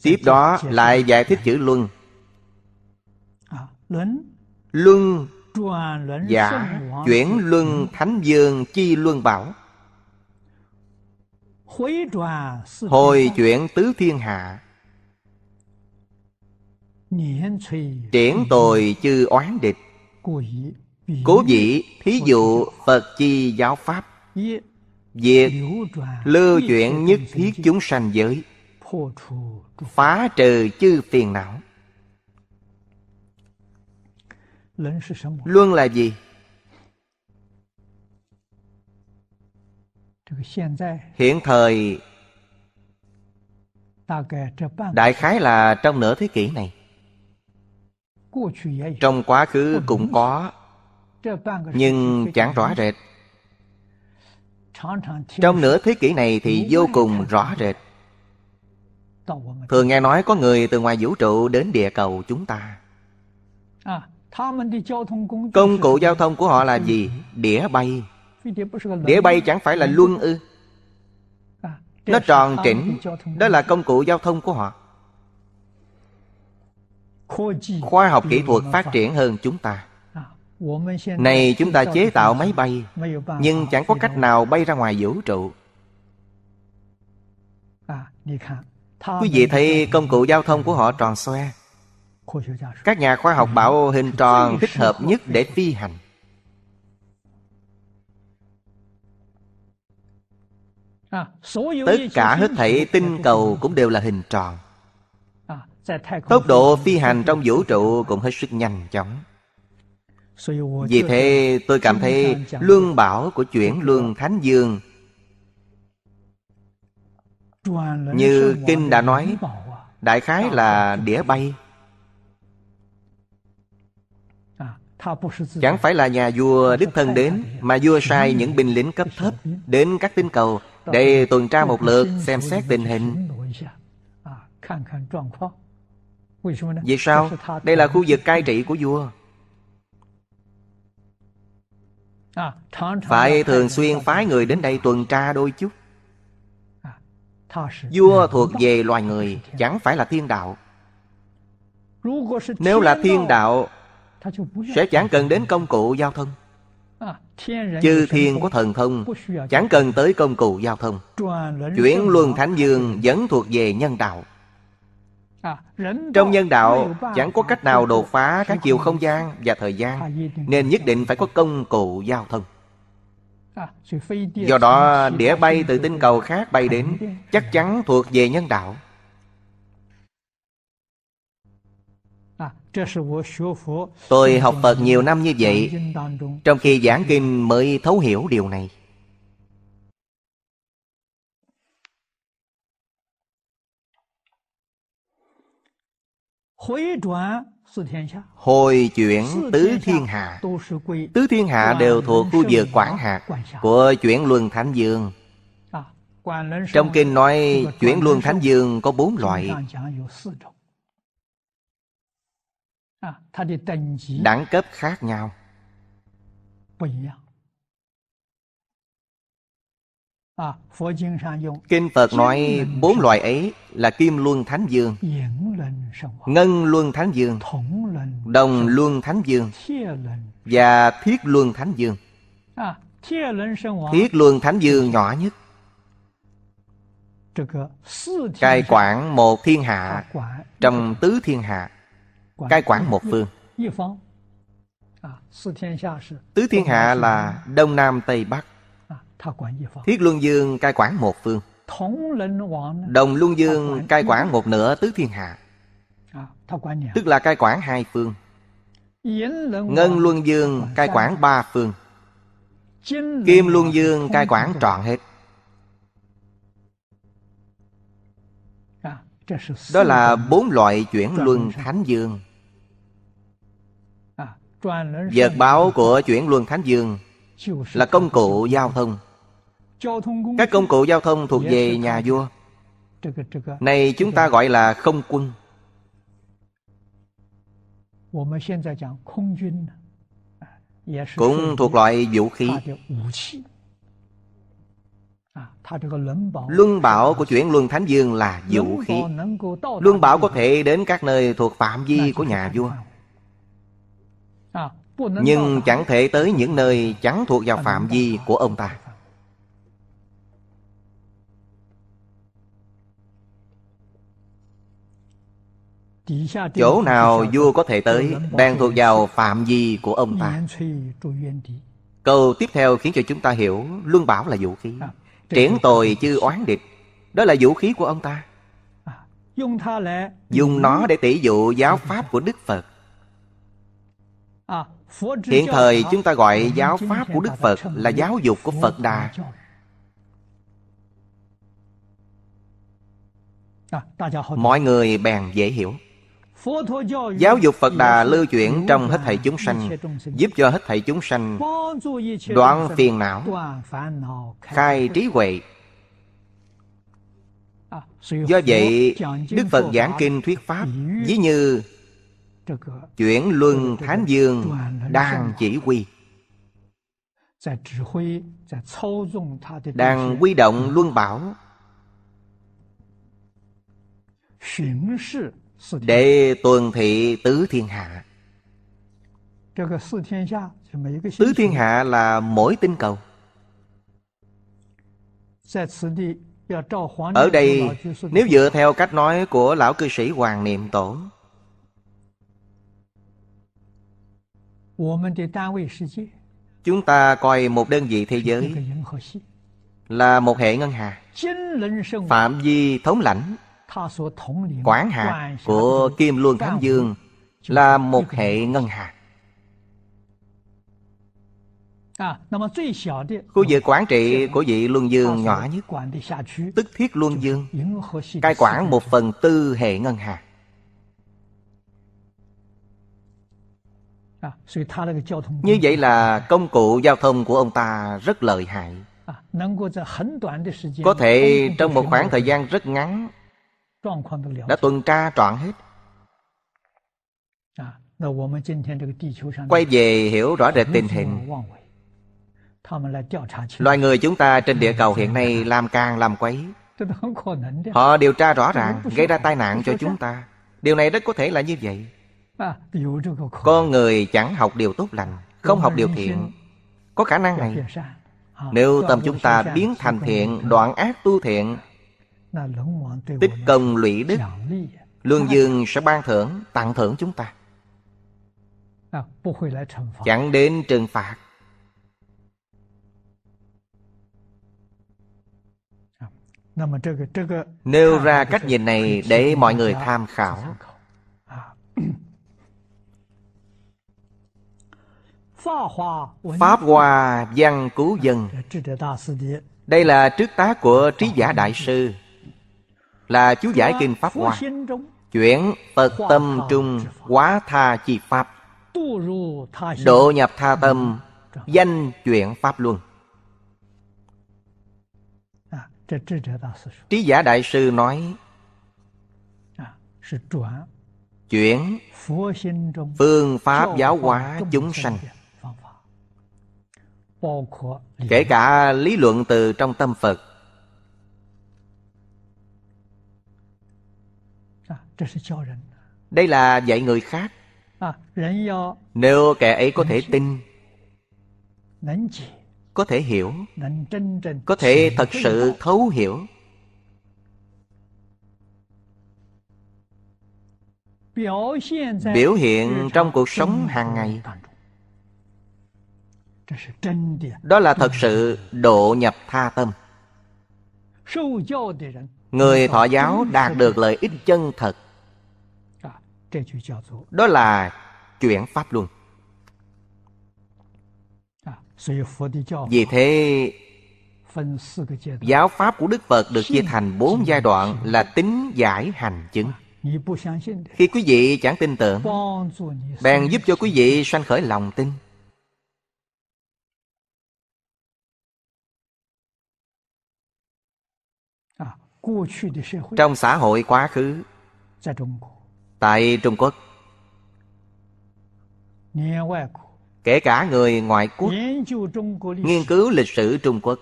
Tiếp đó lại giải thích chữ à, luân Luân giả chuyển luân thánh dương chi luân bảo Hồi chuyển tứ thiên hạ Triển tội chư oán địch Cố dĩ thí dụ Phật chi giáo pháp Việc lưu chuyển nhất thiết chúng sanh giới phá trừ chư phiền não luân là gì hiện thời đại khái là trong nửa thế kỷ này trong quá khứ cũng có nhưng chẳng rõ rệt trong nửa thế kỷ này thì vô cùng rõ rệt Thường nghe nói có người từ ngoài vũ trụ đến địa cầu chúng ta à, à, Công cụ giao thông của họ là gì? Đĩa bay Đĩa bay chẳng phải là luân ư Nó tròn trĩnh Đó là công cụ giao thông của họ Khoa học kỹ thuật phát triển hơn chúng ta à, Này chúng ta chế tạo máy bay Nhưng chẳng có cách nào bay ra ngoài vũ trụ Quý vị thấy công cụ giao thông của họ tròn xoe Các nhà khoa học bảo hình tròn thích hợp nhất để phi hành à, Tất cả hết thảy tinh cầu cũng đều là hình tròn à, Tốc độ phi hành trong vũ trụ cũng hết sức nhanh chóng Vì thế tôi cảm thấy luân bảo của chuyển luân Thánh Dương như kinh đã nói đại khái là đĩa bay chẳng phải là nhà vua đích thân đến mà vua sai những binh lính cấp thấp đến các tinh cầu để tuần tra một lượt xem xét tình hình vì sao đây là khu vực cai trị của vua phải thường xuyên phái người đến đây tuần tra đôi chút Vua thuộc về loài người Chẳng phải là thiên đạo Nếu là thiên đạo Sẽ chẳng cần đến công cụ giao thông Chư thiên có thần thông Chẳng cần tới công cụ giao thông Chuyển luân thánh dương Vẫn thuộc về nhân đạo Trong nhân đạo Chẳng có cách nào đột phá Các chiều không gian và thời gian Nên nhất định phải có công cụ giao thông Do đó đĩa bay từ tinh cầu khác bay đến Chắc chắn thuộc về nhân đạo Tôi học Phật nhiều năm như vậy Trong khi giảng kinh mới thấu hiểu điều này Hồi Hồi chuyển tứ thiên hạ Tứ thiên hạ đều thuộc khu vực quản Hạt Của chuyển Luân Thánh Dương Trong kinh nói chuyển Luân Thánh Dương có bốn loại Đẳng cấp khác nhau À, Kinh Phật nói bốn loại ấy là Kim Luân Thánh Dương, Ngân Luân Thánh Dương, Đồng Luân Thánh Dương và Thiết Luân Thánh Dương. À, Thiết Luân Thánh Dương nhỏ nhất. Cai quản một thiên hạ trong tứ thiên hạ, cai quản một phương. À, tứ thiên hạ là Đông Nam Tây Bắc Thiết Luân Dương cai quản một phương Đồng Luân Dương cai quản một nửa tứ thiên hạ Tức là cai quản hai phương Ngân Luân Dương cai quản ba phương Kim Luân Dương cai quản trọn hết à, Đó là bốn loại chuyển luân Thánh Dương à, Vật báo của chuyển luân Thánh Dương Là công cụ giao thông các công cụ giao thông thuộc về nhà vua này chúng ta gọi là không quân cũng thuộc loại vũ khí luân bảo của chuyển luân thánh dương là vũ khí luân bảo có thể đến các nơi thuộc phạm vi của nhà vua nhưng chẳng thể tới những nơi chẳng thuộc vào phạm vi của ông ta chỗ nào vua có thể tới đang thuộc vào phạm vi của ông ta câu tiếp theo khiến cho chúng ta hiểu luân bảo là vũ khí à, triển tồi chư oán địch đó là vũ khí của ông ta à, dùng nó để tỷ dụ giáo pháp của đức phật à, hiện thời chúng ta gọi giáo pháp của đức phật là giáo dục của phật đà mọi người bèn dễ hiểu Giáo dục Phật Đà lưu chuyển trong hết thảy chúng sanh Giúp cho hết thảy chúng sanh Đoạn phiền não Khai trí huệ à, Do vậy Đức Phật giảng kinh thuyết Pháp Ví như Chuyển luân thánh dương Đang chỉ huy dạ dạ Đang quy động luân bảo để tuần thị tứ thiên hạ tứ thiên hạ là mỗi tinh cầu ở đây nếu dựa theo cách nói của lão cư sĩ hoàng niệm tổ chúng ta coi một đơn vị thế giới là một hệ ngân hà phạm vi thống lãnh Quản hạt của Kim Luân Thánh Dương là một hệ ngân hà. À, Khu vực quản trị của vị Luân Dương nhỏ nhất, tức Thiết Luân Dương, cai quản một phần tư hệ ngân hà. À, Như vậy là công cụ giao thông của ông ta rất lợi hại à, Có thể trong một khoảng thời gian rất ngắn đã tuần tra trọn hết à, quay về hiểu rõ rệt tình hình loài người chúng ta trên địa cầu hiện nay làm càng làm quấy họ điều tra rõ ràng gây ra tai nạn cho chúng ta điều này rất có thể là như vậy à, con người chẳng học điều tốt lành không học điều thiện có khả năng này à, nếu tâm chúng ta biến thành thiện đoạn ác tu thiện Tích công lũy đức lương dương sẽ ban thưởng Tặng thưởng chúng ta à, Chẳng đến trừng phạt Nêu ra cách nhìn này để mọi người tham khảo à. Pháp Hòa Văn Cứu Dân Đây là trước tá của trí giả đại sư là chú giải kinh Pháp Hoa Chuyển Phật tâm trung quá tha chi Pháp Độ nhập tha tâm Danh chuyển Pháp Luân Trí giả Đại sư nói Chuyển phương pháp giáo hóa chúng sanh Kể cả lý luận từ trong tâm Phật Đây là dạy người khác Nếu kẻ ấy có thể tin Có thể hiểu Có thể thật sự thấu hiểu Biểu hiện trong cuộc sống hàng ngày Đó là thật sự độ nhập tha tâm Người thọ giáo đạt được lợi ích chân thật đó là chuyển pháp luân. Vì thế Giáo pháp của Đức Phật được chia thành bốn giai đoạn là tính giải hành chứng. Khi quý vị chẳng tin tưởng, bèn giúp cho quý vị sanh khởi lòng tin. Trong xã hội quá khứ, tại Trung Quốc kể cả người ngoại quốc nghiên cứu lịch sử Trung Quốc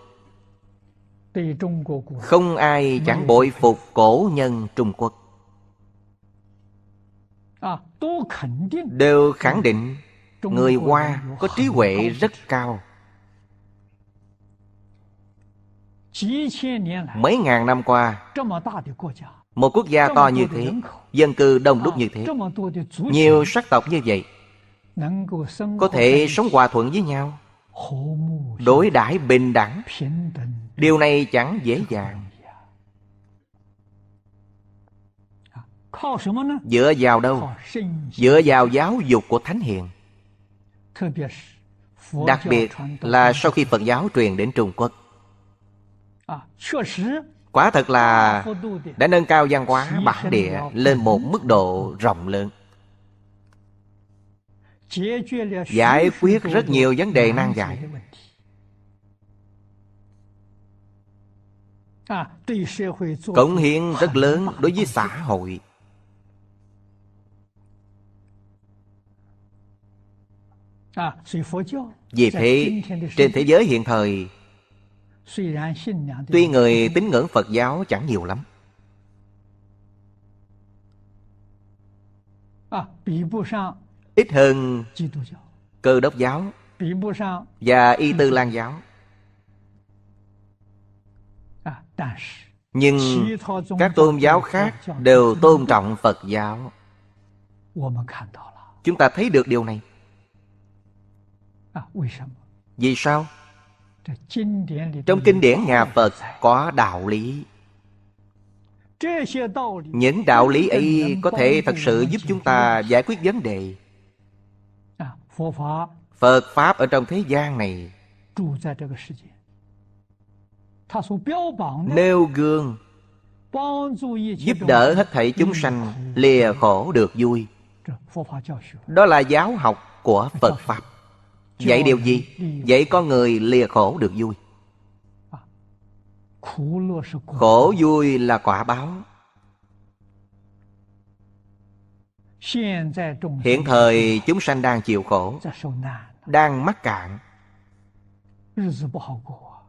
không ai chẳng bội phục cổ nhân Trung Quốc à, đều khẳng định người Hoa có trí huệ rất cao mấy ngàn năm qua một quốc gia to như thế Dân cư đông đúc như thế Nhiều sắc tộc như vậy Có thể sống hòa thuận với nhau Đối đãi bình đẳng Điều này chẳng dễ dàng Dựa vào đâu? Dựa vào giáo dục của Thánh Hiền Đặc biệt là sau khi Phật giáo truyền đến Trung Quốc quả thật là đã nâng cao văn hóa bản địa lên một mức độ rộng lớn giải quyết rất nhiều vấn đề nan giải cống hiến rất lớn đối với xã hội vì thế trên thế giới hiện thời Tuy người tín ngưỡng Phật giáo chẳng nhiều lắm Ít hơn cơ đốc giáo và y tư lan giáo nhưng các tôn giáo khác đều tôn trọng phật giáo chúng ta thấy được điều này vì sao trong kinh điển nhà Phật có đạo lý Những đạo lý ấy có thể thật sự giúp chúng ta giải quyết vấn đề Phật Pháp ở trong thế gian này Nêu gương Giúp đỡ hết thảy chúng sanh Lìa khổ được vui Đó là giáo học của Phật Pháp Vậy điều gì? Vậy có người lìa khổ được vui à, Khổ vui là quả báo Hiện thời chúng sanh đang chịu khổ Đang mắc cạn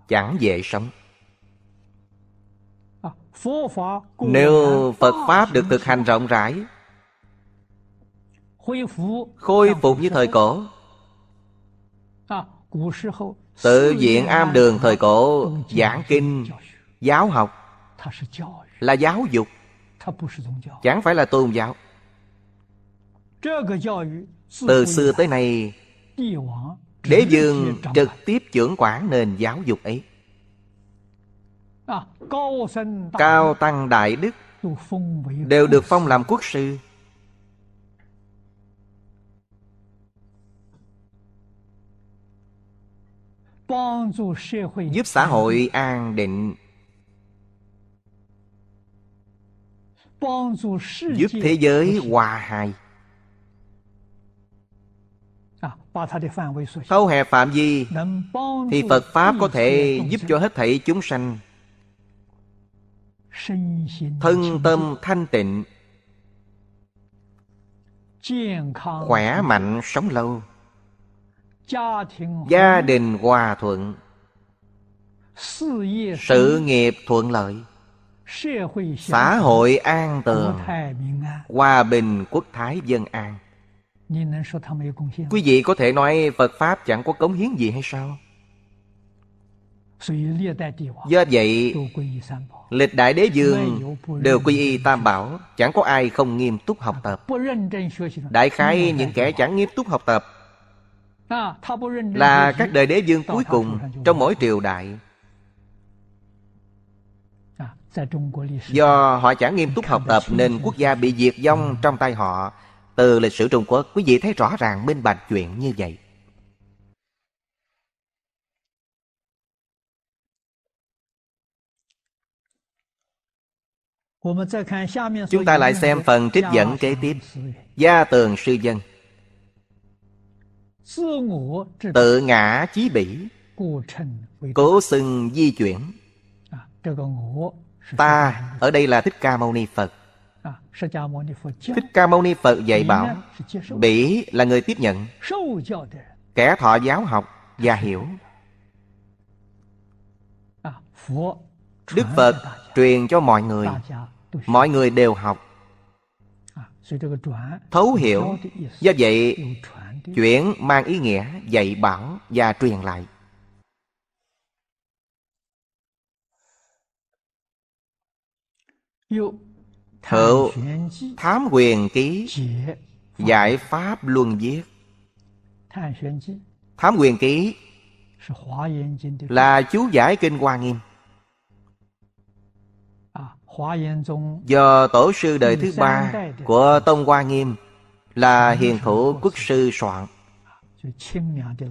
Chẳng dễ sống à, Nếu Phật Pháp được thực hành rộng rãi Khôi phục như thời cổ Tự viện am đường thời cổ giảng kinh, giáo học Là giáo dục Chẳng phải là tôn giáo Từ xưa tới nay Đế vương trực tiếp trưởng quản nền giáo dục ấy Cao tăng đại đức Đều được phong làm quốc sư giúp xã hội an định giúp thế giới hòa hài thâu hẹp phạm vi thì phật pháp có thể giúp cho hết thảy chúng sanh thân tâm thanh tịnh khỏe mạnh sống lâu gia đình hòa thuận sự nghiệp thuận lợi xã hội an tường hòa bình quốc thái dân an quý vị có thể nói phật pháp chẳng có cống hiến gì hay sao do vậy lịch đại đế dương đều quy y tam bảo chẳng có ai không nghiêm túc học tập à, đại khái những kẻ chẳng nghiêm túc học tập là các đời đế vương cuối cùng trong mỗi triều đại à, do họ chẳng nghiêm túc học tập nên quốc gia bị diệt vong ừ. trong tay họ từ lịch sử trung quốc quý vị thấy rõ ràng minh bạch chuyện như vậy chúng ta lại xem phần trích dẫn kế tiếp gia tường sư dân tự ngã chí bỉ cố xưng di chuyển ta ở đây là thích ca mâu ni phật thích ca mâu ni phật dạy bảo bỉ là người tiếp nhận kẻ thọ giáo học và hiểu đức phật truyền cho mọi người mọi người đều học thấu hiểu do vậy Chuyển mang ý nghĩa dạy bảo và truyền lại Hữu Thám quyền ký Giải pháp luân viết Thám quyền ký Là chú giải kinh Hoa Nghiêm Do tổ sư đời thứ ba Của Tông Hoa Nghiêm là hiền thủ quốc sư soạn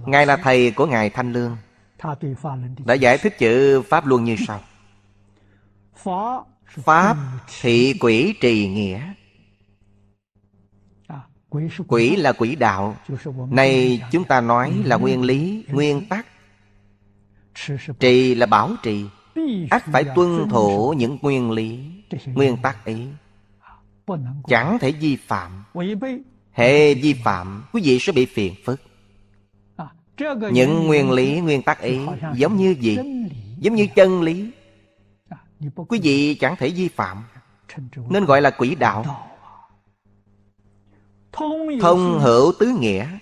ngài là thầy của ngài thanh lương đã giải thích chữ pháp luôn như sau pháp thị quỷ trì nghĩa quỷ là quỷ đạo này chúng ta nói là nguyên lý nguyên tắc trì là bảo trì ắt phải tuân thủ những nguyên lý nguyên tắc ấy chẳng thể vi phạm Hệ vi phạm Quý vị sẽ bị phiền phức à, Những nguyên lý nguyên tắc ấy Giống như gì Giống như chân lý à, Quý vị chẳng thể vi phạm Nên gọi là quỷ đạo Thông hữu tứ nghĩa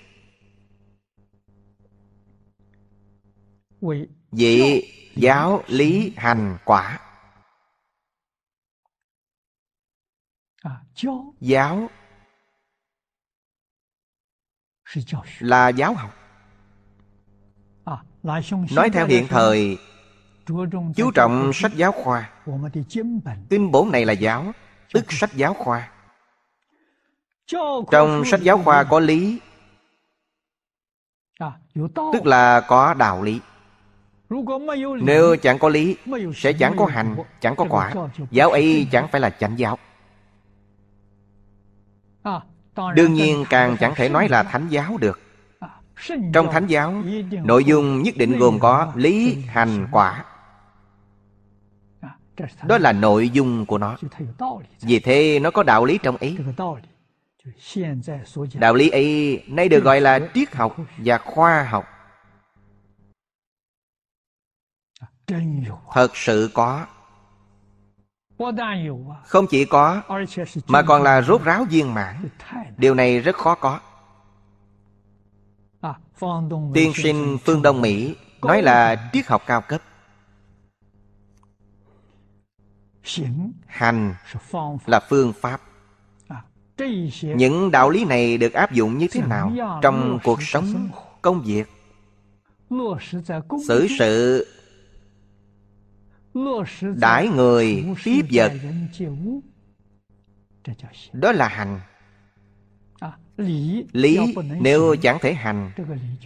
Vị giáo lý hành quả à, Giáo là giáo học à, nói theo hiện thời chú trọng sách giáo khoa kinh bổn này là giáo tức sách giáo khoa trong sách giáo khoa có lý à, tức là có đạo lý nếu chẳng có lý sẽ chẳng có hành chẳng có quả giáo ấy chẳng phải là chánh giáo à, đương nhiên càng chẳng thể nói là thánh giáo được à, trong thánh giáo nội dung nhất định gồm có lý hành quả à, đó là nội dung của nó vì thế nó có đạo lý trong ý. đạo lý ấy nay được gọi là triết học và khoa học à, thật sự có không chỉ có Mà còn là rốt ráo viên mãn Điều này rất khó có Tiên à, sinh phương Đông Mỹ Nói là triết học cao cấp Hành là phương pháp à, Những đạo lý này được áp dụng như thế nào Trong cuộc sống, công việc Xử sự đãi người tiếp vật đó là hành lý nếu chẳng thể hành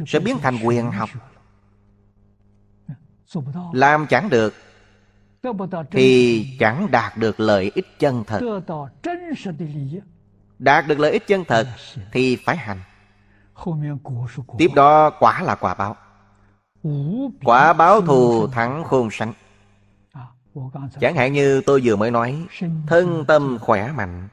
sẽ biến thành quyền học làm chẳng được thì chẳng đạt được lợi ích chân thật đạt được lợi ích chân thật thì phải hành tiếp đó quả là quả báo quả báo thù thắng khôn sánh Chẳng hạn như tôi vừa mới nói Thân tâm khỏe mạnh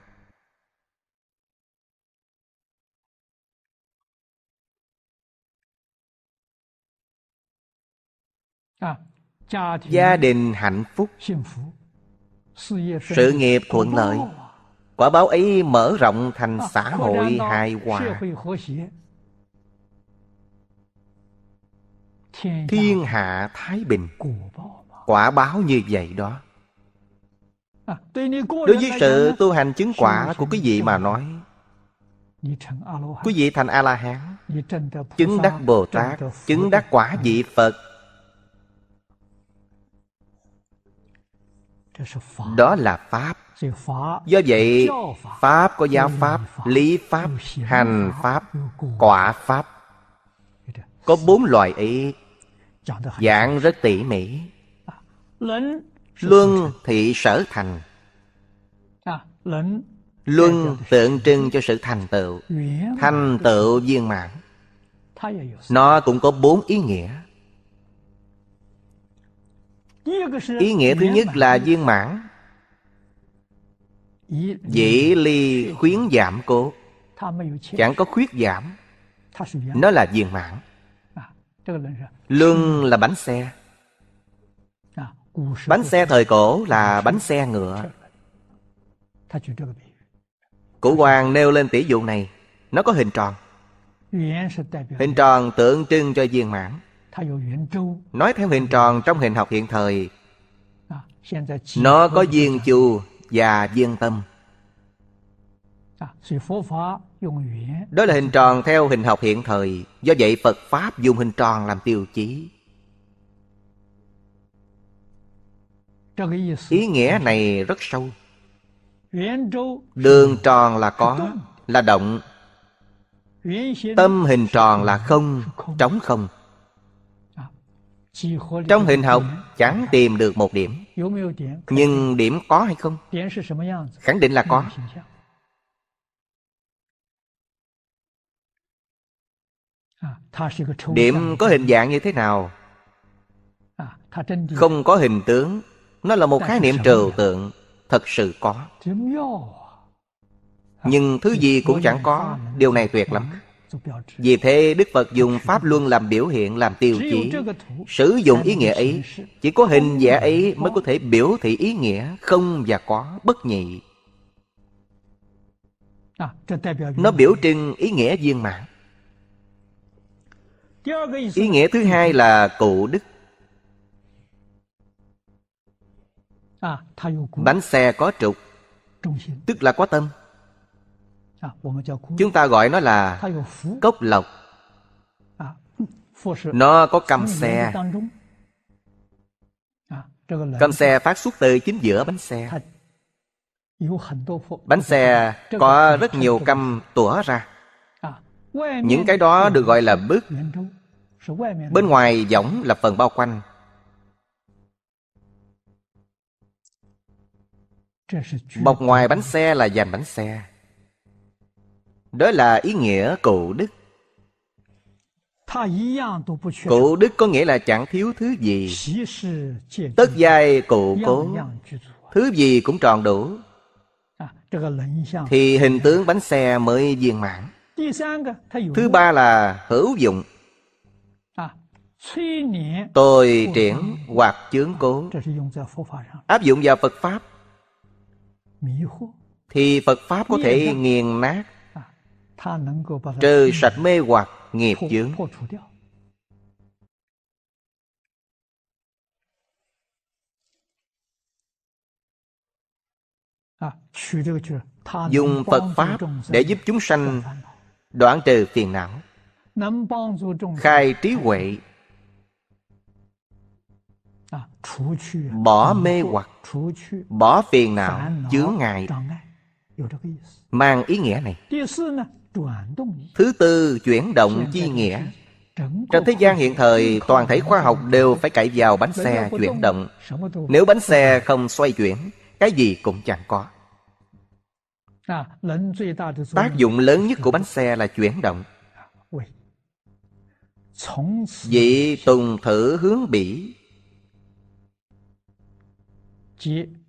Gia đình hạnh phúc Sự nghiệp thuận lợi Quả báo ấy mở rộng thành xã hội hài hòa Thiên hạ thái bình quả báo như vậy đó à, Đối với sự tu hành chứng quả của quý vị mà nói Quý vị thành A-la-hán Chứng đắc Bồ-Tát Chứng đắc quả vị Phật Đó là Pháp Do vậy Pháp có giáo Pháp Lý Pháp Hành Pháp Quả Pháp Có bốn loại ý dạng rất tỉ mỉ Luân thị sở thành Luân dạ, dạ. tượng trưng cho sự thành tựu Thành tựu viên mãn Nó cũng có bốn ý nghĩa Ý nghĩa thứ nhất là viên mãn Dĩ ly khuyến giảm cố Chẳng có khuyết giảm Nó là viên mãn à, Luân là bánh xe Bánh xe thời cổ là bánh xe ngựa Cụ hoàng nêu lên tỷ dụ này Nó có hình tròn Hình tròn tượng trưng cho viên mãn Nói theo hình tròn trong hình học hiện thời Nó có viên chu và viên tâm Đó là hình tròn theo hình học hiện thời Do vậy Phật Pháp dùng hình tròn làm tiêu chí Ý nghĩa này rất sâu Đường tròn là có Là động Tâm hình tròn là không Trống không à, Trong hình học chẳng tìm được một điểm Nhưng điểm có hay không Khẳng định là có Điểm à, có hình dạng như thế nào à, Không có hình tướng nó là một khái niệm trừu tượng Thật sự có Nhưng thứ gì cũng chẳng có Điều này tuyệt lắm Vì thế Đức Phật dùng Pháp Luân làm biểu hiện Làm tiêu chí Sử dụng ý nghĩa ấy Chỉ có hình vẽ ấy mới có thể biểu thị ý nghĩa Không và có bất nhị à, Nó biểu trưng ý nghĩa viên mãn Ý nghĩa thứ hai là cụ đức bánh xe có trục tức là có tâm chúng ta gọi nó là cốc lộc nó có cầm xe cầm xe phát xuất từ chính giữa bánh xe bánh xe có rất nhiều cầm tủa ra những cái đó được gọi là bức bên ngoài giống là phần bao quanh Bọc ngoài bánh xe là dàn bánh xe Đó là ý nghĩa cụ đức Cụ đức có nghĩa là chẳng thiếu thứ gì Tất giai cụ cố Thứ gì cũng tròn đủ Thì hình tướng bánh xe mới viên mãn Thứ ba là hữu dụng Tôi triển hoặc chướng cố Áp dụng vào Phật Pháp thì Phật Pháp có thể nghiền nát trừ sạch mê hoặc nghiệp chướng à, dùng Phật Pháp để giúp chúng sanh đoạn trừ phiền não khai trí huệ À, bỏ mê hoặc bỏ phiền não chướng ngại mang ý nghĩa này à, thứ tư chuyển động chi nghĩa trong thế gian hiện thời toàn thể khoa học đều phải cậy vào bánh xe chuyển động nếu bánh xe không xoay chuyển cái gì cũng chẳng có à, tác dụng lớn nhất của bánh xe là chuyển động vị tùng thử hướng bỉ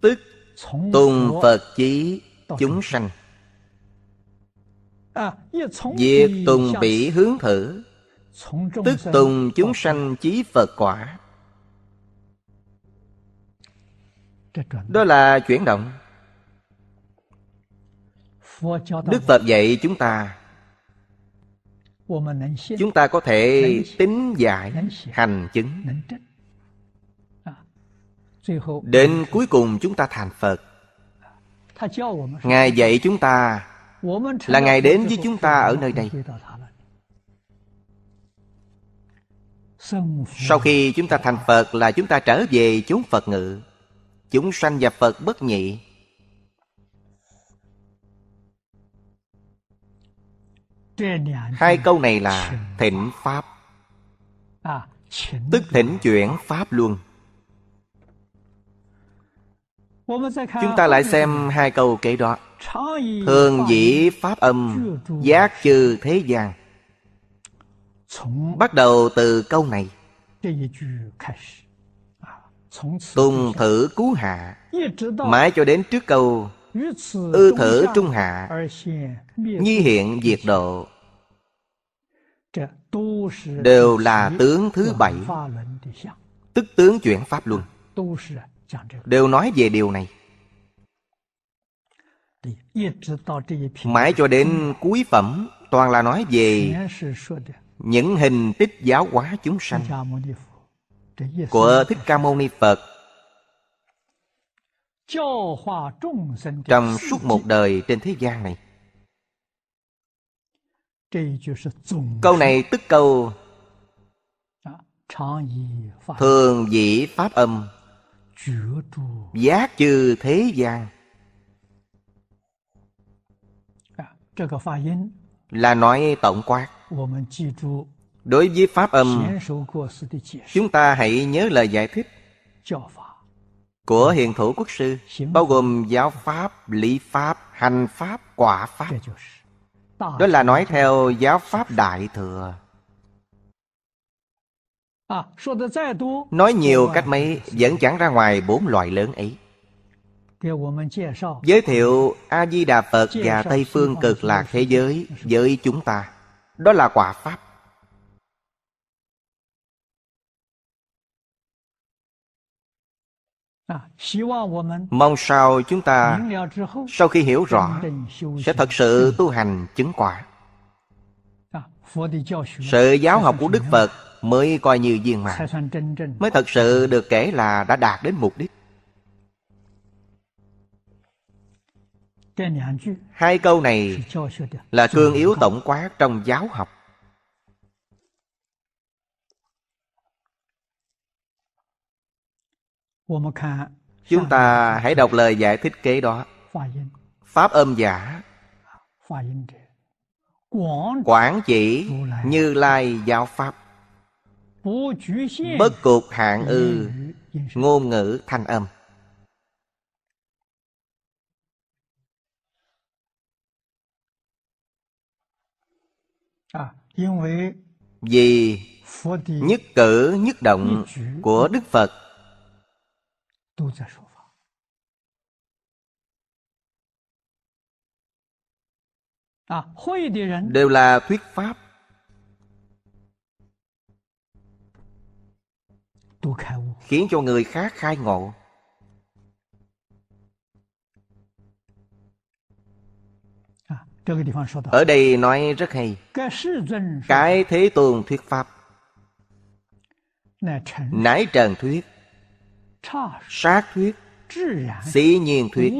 tức tùng phật chí chúng sanh à, việc tùng bị hướng thử tức tùng chúng sanh chí phật quả đó là chuyển động đức phật dạy chúng ta chúng ta có thể tính giải hành chứng Đến cuối cùng chúng ta thành Phật Ngài dạy chúng ta Là Ngài đến với chúng ta ở nơi đây Sau khi chúng ta thành Phật là chúng ta trở về chốn Phật ngự Chúng sanh và Phật bất nhị Hai câu này là thịnh Pháp à, Tức thỉnh chuyển Pháp luôn Chúng ta lại xem hai câu kể đó Thường dĩ pháp âm Giác trừ thế gian Bắt đầu từ câu này Tùng thử cứu hạ Mãi cho đến trước câu Ư thử trung hạ Nhi hiện diệt độ Đều là tướng thứ bảy Tức tướng chuyển pháp luân đều nói về điều này mãi cho đến cuối phẩm toàn là nói về những hình tích giáo hóa chúng sanh của thích ca mâu ni phật trong suốt một đời trên thế gian này câu này tức câu thường dĩ pháp âm giác trừ thế gian à, là nói tổng quát đối với pháp âm chúng ta hãy nhớ lời giải thích của hiền thủ quốc sư bao gồm giáo pháp lý pháp hành pháp quả pháp đó là nói theo giáo pháp đại thừa À, Nói nhiều cách mấy vẫn chẳng ra ngoài bốn loại lớn ấy. Giới thiệu A-di-đà Phật và Tây phương cực lạc thế giới với chúng ta. Đó là quả Pháp. À, Mong sao chúng ta sau khi hiểu rõ sẽ thật sự tu hành chứng quả. À, sự giáo học của Đức Phật mới coi như viên mãn mới thật sự được kể là đã đạt đến mục đích hai câu này là cương yếu tổng quát trong giáo học chúng ta hãy đọc lời giải thích kế đó pháp âm giả quản chỉ như lai giáo pháp Bất cục hạng ư Ngôn ngữ thanh âm à, Vì nhất cử nhất động của Đức Phật à, Đều là thuyết pháp khiến cho người khác khai ngộ à, ở đây nói rất hay cái thế tôn thuyết pháp nãi trần thuyết sát thuyết Sĩ nhiên thuyết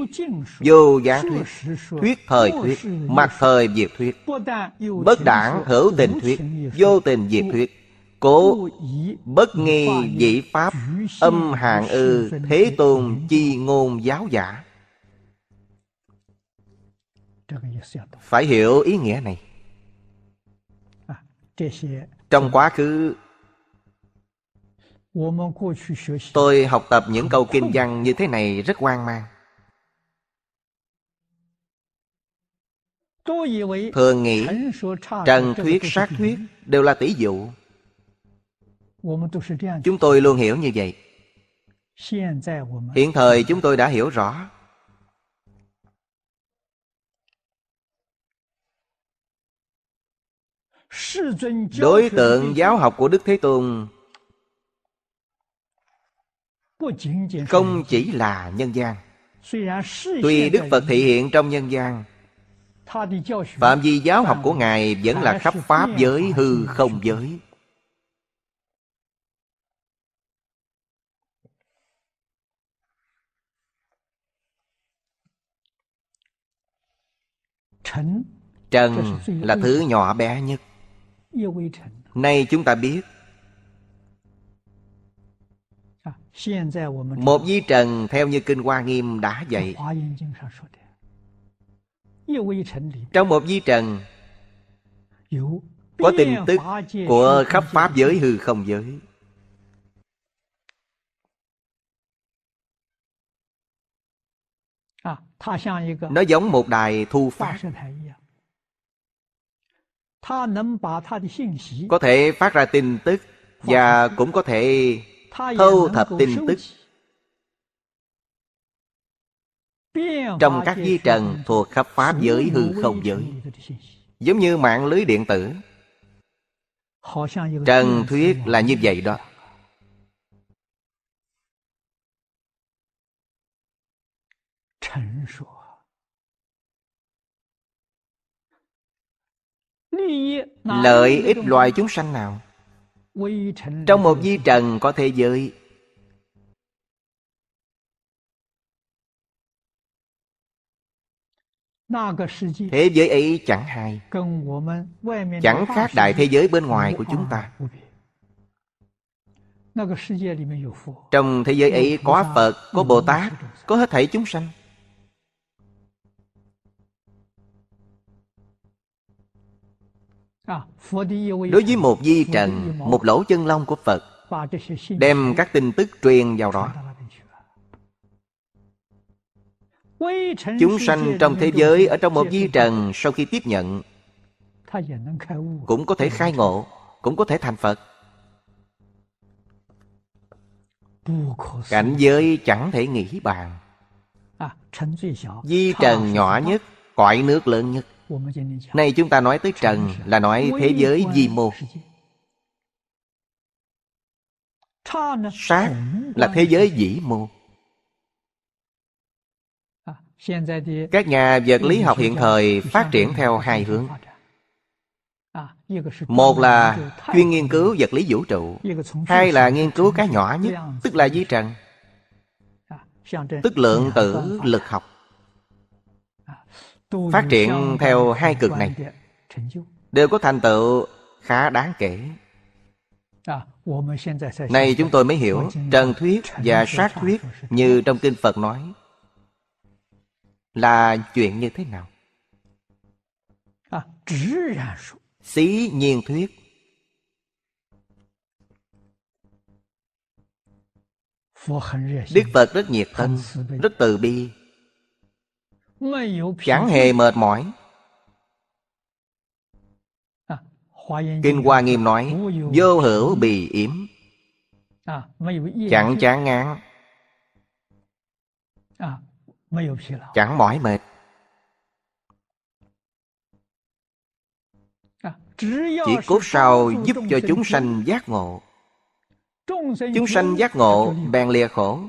Vô giá thuyết Thuyết thời thuyết Mặt thời diệt thuyết Bất đảng hữu tình thuyết Vô tình diệt thuyết cố bất nghi dĩ pháp âm hạng ư thế tôn chi ngôn giáo giả phải hiểu ý nghĩa này à, trong quá khứ tôi học tập những câu kinh văn như thế này rất hoang mang thường nghĩ trần thuyết sát thuyết đều là tỷ dụ Chúng tôi luôn hiểu như vậy. Hiện thời chúng tôi đã hiểu rõ. Đối tượng giáo học của Đức Thế Tôn không chỉ là nhân gian. Tuy Đức Phật thị hiện trong nhân gian, phạm vi giáo học của Ngài vẫn là khắp Pháp giới hư không giới. Trần là thứ nhỏ bé nhất Nay chúng ta biết à, Một di trần theo như Kinh Hoa Nghiêm đã dạy Trong một di trần Có tin tức của khắp Pháp giới hư không giới Nó giống một đài thu phát Có thể phát ra tin tức Và cũng có thể thâu thập tin tức Trong các di trần thuộc khắp Pháp giới hư không giới Giống như mạng lưới điện tử Trần thuyết là như vậy đó 成熟啊！Lợi ích loài chúng sanh nào? Trong một di trần có thế giới Thế giới ấy chẳng hay Chẳng khác đại thế giới bên ngoài của chúng ta Trong thế giới ấy có Phật, có Bồ Tát, có hết thảy chúng sanh Đối với một di trần Một lỗ chân lông của Phật Đem các tin tức truyền vào đó Chúng sanh trong thế giới Ở trong một di trần Sau khi tiếp nhận Cũng có thể khai ngộ Cũng có thể thành Phật Cảnh giới chẳng thể nghĩ bàn Di trần nhỏ nhất Cõi nước lớn nhất Nay chúng ta nói tới trần là nói thế giới di mô. Sát là thế giới dĩ mô. Các nhà vật lý học hiện thời phát triển theo hai hướng. Một là chuyên nghiên cứu vật lý vũ trụ Hai là nghiên cứu cái nhỏ nhất Tức là di trần Tức lượng tử lực học phát triển theo hai cực này đều có thành tựu khá đáng kể này chúng tôi mới hiểu trần thuyết và sát thuyết như trong kinh phật nói là chuyện như thế nào xí nhiên thuyết đức phật rất nhiệt tâm rất từ bi chẳng hề mệt mỏi à, kinh hoa nghiêm nói vô hữu bì yếm à, chẳng chán ngán à, chẳng mỏi mệt chỉ cốt sau giúp cho chúng sanh giác ngộ chúng sanh giác ngộ bèn lìa khổ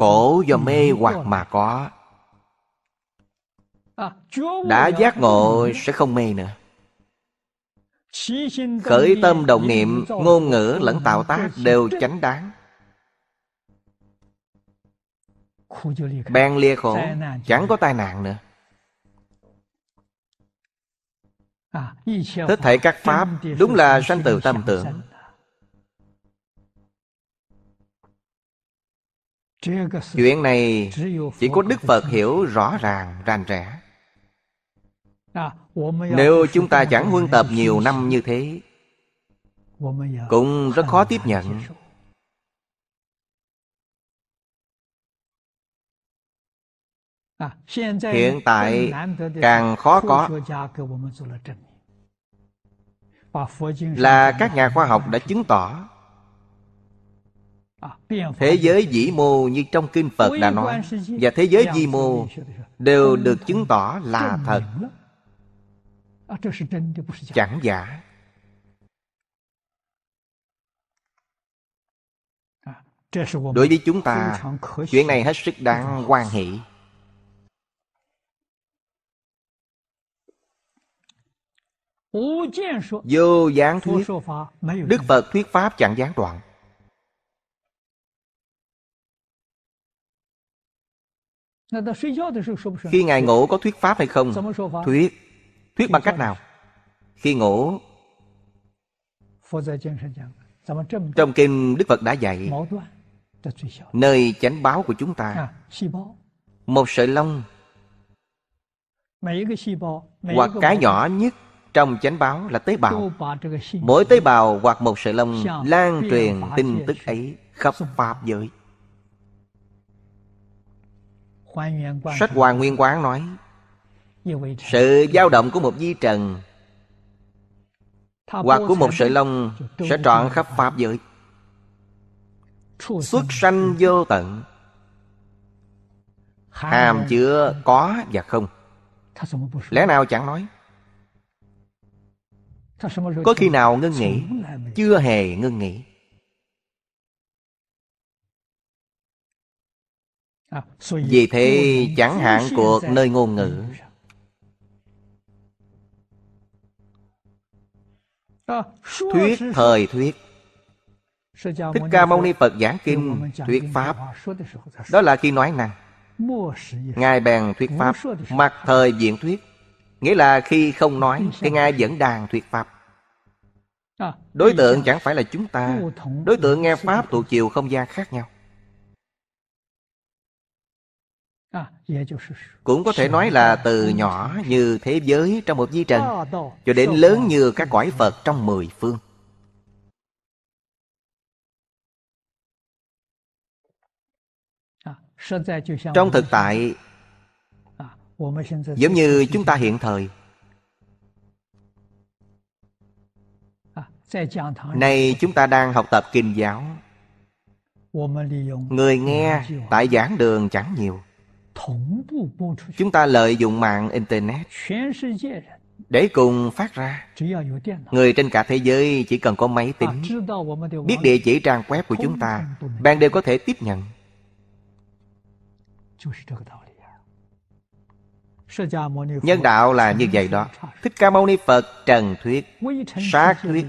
khổ do mê hoặc mà có đã giác ngộ sẽ không mê nữa khởi tâm động niệm ngôn ngữ lẫn tạo tác đều chánh đáng bèn lìa khổ chẳng có tai nạn nữa Hết thảy các pháp Đúng là sanh từ tâm tưởng chuyện này chỉ có đức phật hiểu rõ ràng rành rẽ nếu chúng ta chẳng huân tập nhiều năm như thế cũng rất khó tiếp nhận hiện tại càng khó có là các nhà khoa học đã chứng tỏ À, thế giới vĩ mô như trong kinh Phật đã nói Và thế giới vi mô đều được chứng tỏ là thật à, Chẳng giả à, Đối với chúng ta Chuyện này hết sức đáng quan hỷ Vô gián thuyết Đức Phật thuyết Pháp chẳng gián đoạn Khi Ngài ngủ có thuyết pháp hay không? Thuyết Thuyết bằng cách nào? Khi ngủ Trong kinh Đức Phật đã dạy Nơi chánh báo của chúng ta Một sợi lông Hoặc cái nhỏ nhất trong chánh báo là tế bào Mỗi tế bào hoặc một sợi lông Lan truyền tin tức ấy khắp Pháp giới Sách Hòa Nguyên Quán nói Sự dao động của một di trần Hoặc của một sợi lông Sẽ trọn khắp Pháp giới Xuất sanh vô tận Hàm chứa có và không Lẽ nào chẳng nói Có khi nào ngưng nghĩ Chưa hề ngưng nghĩ À, Vì thế chẳng hạn cuộc nơi ngôn ngữ à, Thuyết thời thuyết Thích Ca Mâu Ni Phật giảng kinh Thuyết Pháp Đó là khi nói năng Ngài bèn thuyết Pháp Mặt thời diện thuyết Nghĩa là khi không nói Thì Ngài vẫn đang thuyết Pháp à, Đối tượng chẳng phải là chúng ta Đối tượng nghe Pháp thuộc chiều không gian khác nhau cũng có thể nói là từ nhỏ như thế giới trong một di trần cho đến lớn như các cõi phật trong mười phương trong thực tại giống như chúng ta hiện thời nay chúng ta đang học tập kinh giáo người nghe tại giảng đường chẳng nhiều Chúng ta lợi dụng mạng Internet để cùng phát ra. Người trên cả thế giới chỉ cần có máy tính, biết địa chỉ trang web của chúng ta, bạn đều có thể tiếp nhận. Nhân đạo là như vậy đó Thích Ca Mâu Ni Phật trần thuyết Sát thuyết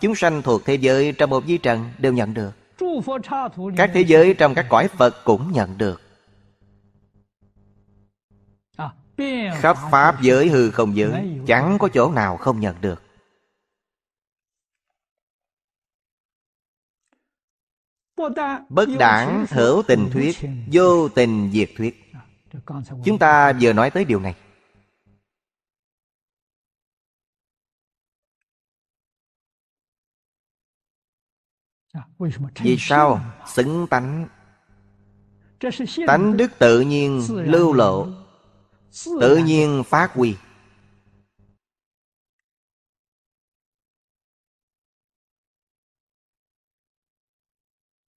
Chúng sanh thuộc thế giới trong một di trần đều nhận được Các thế giới trong các cõi Phật cũng nhận được khắp pháp giới hư không giới chẳng có chỗ nào không nhận được bất đảng hữu tình thuyết vô tình diệt thuyết chúng ta vừa nói tới điều này vì sao xứng tánh tánh đức tự nhiên lưu lộ tự nhiên phát huy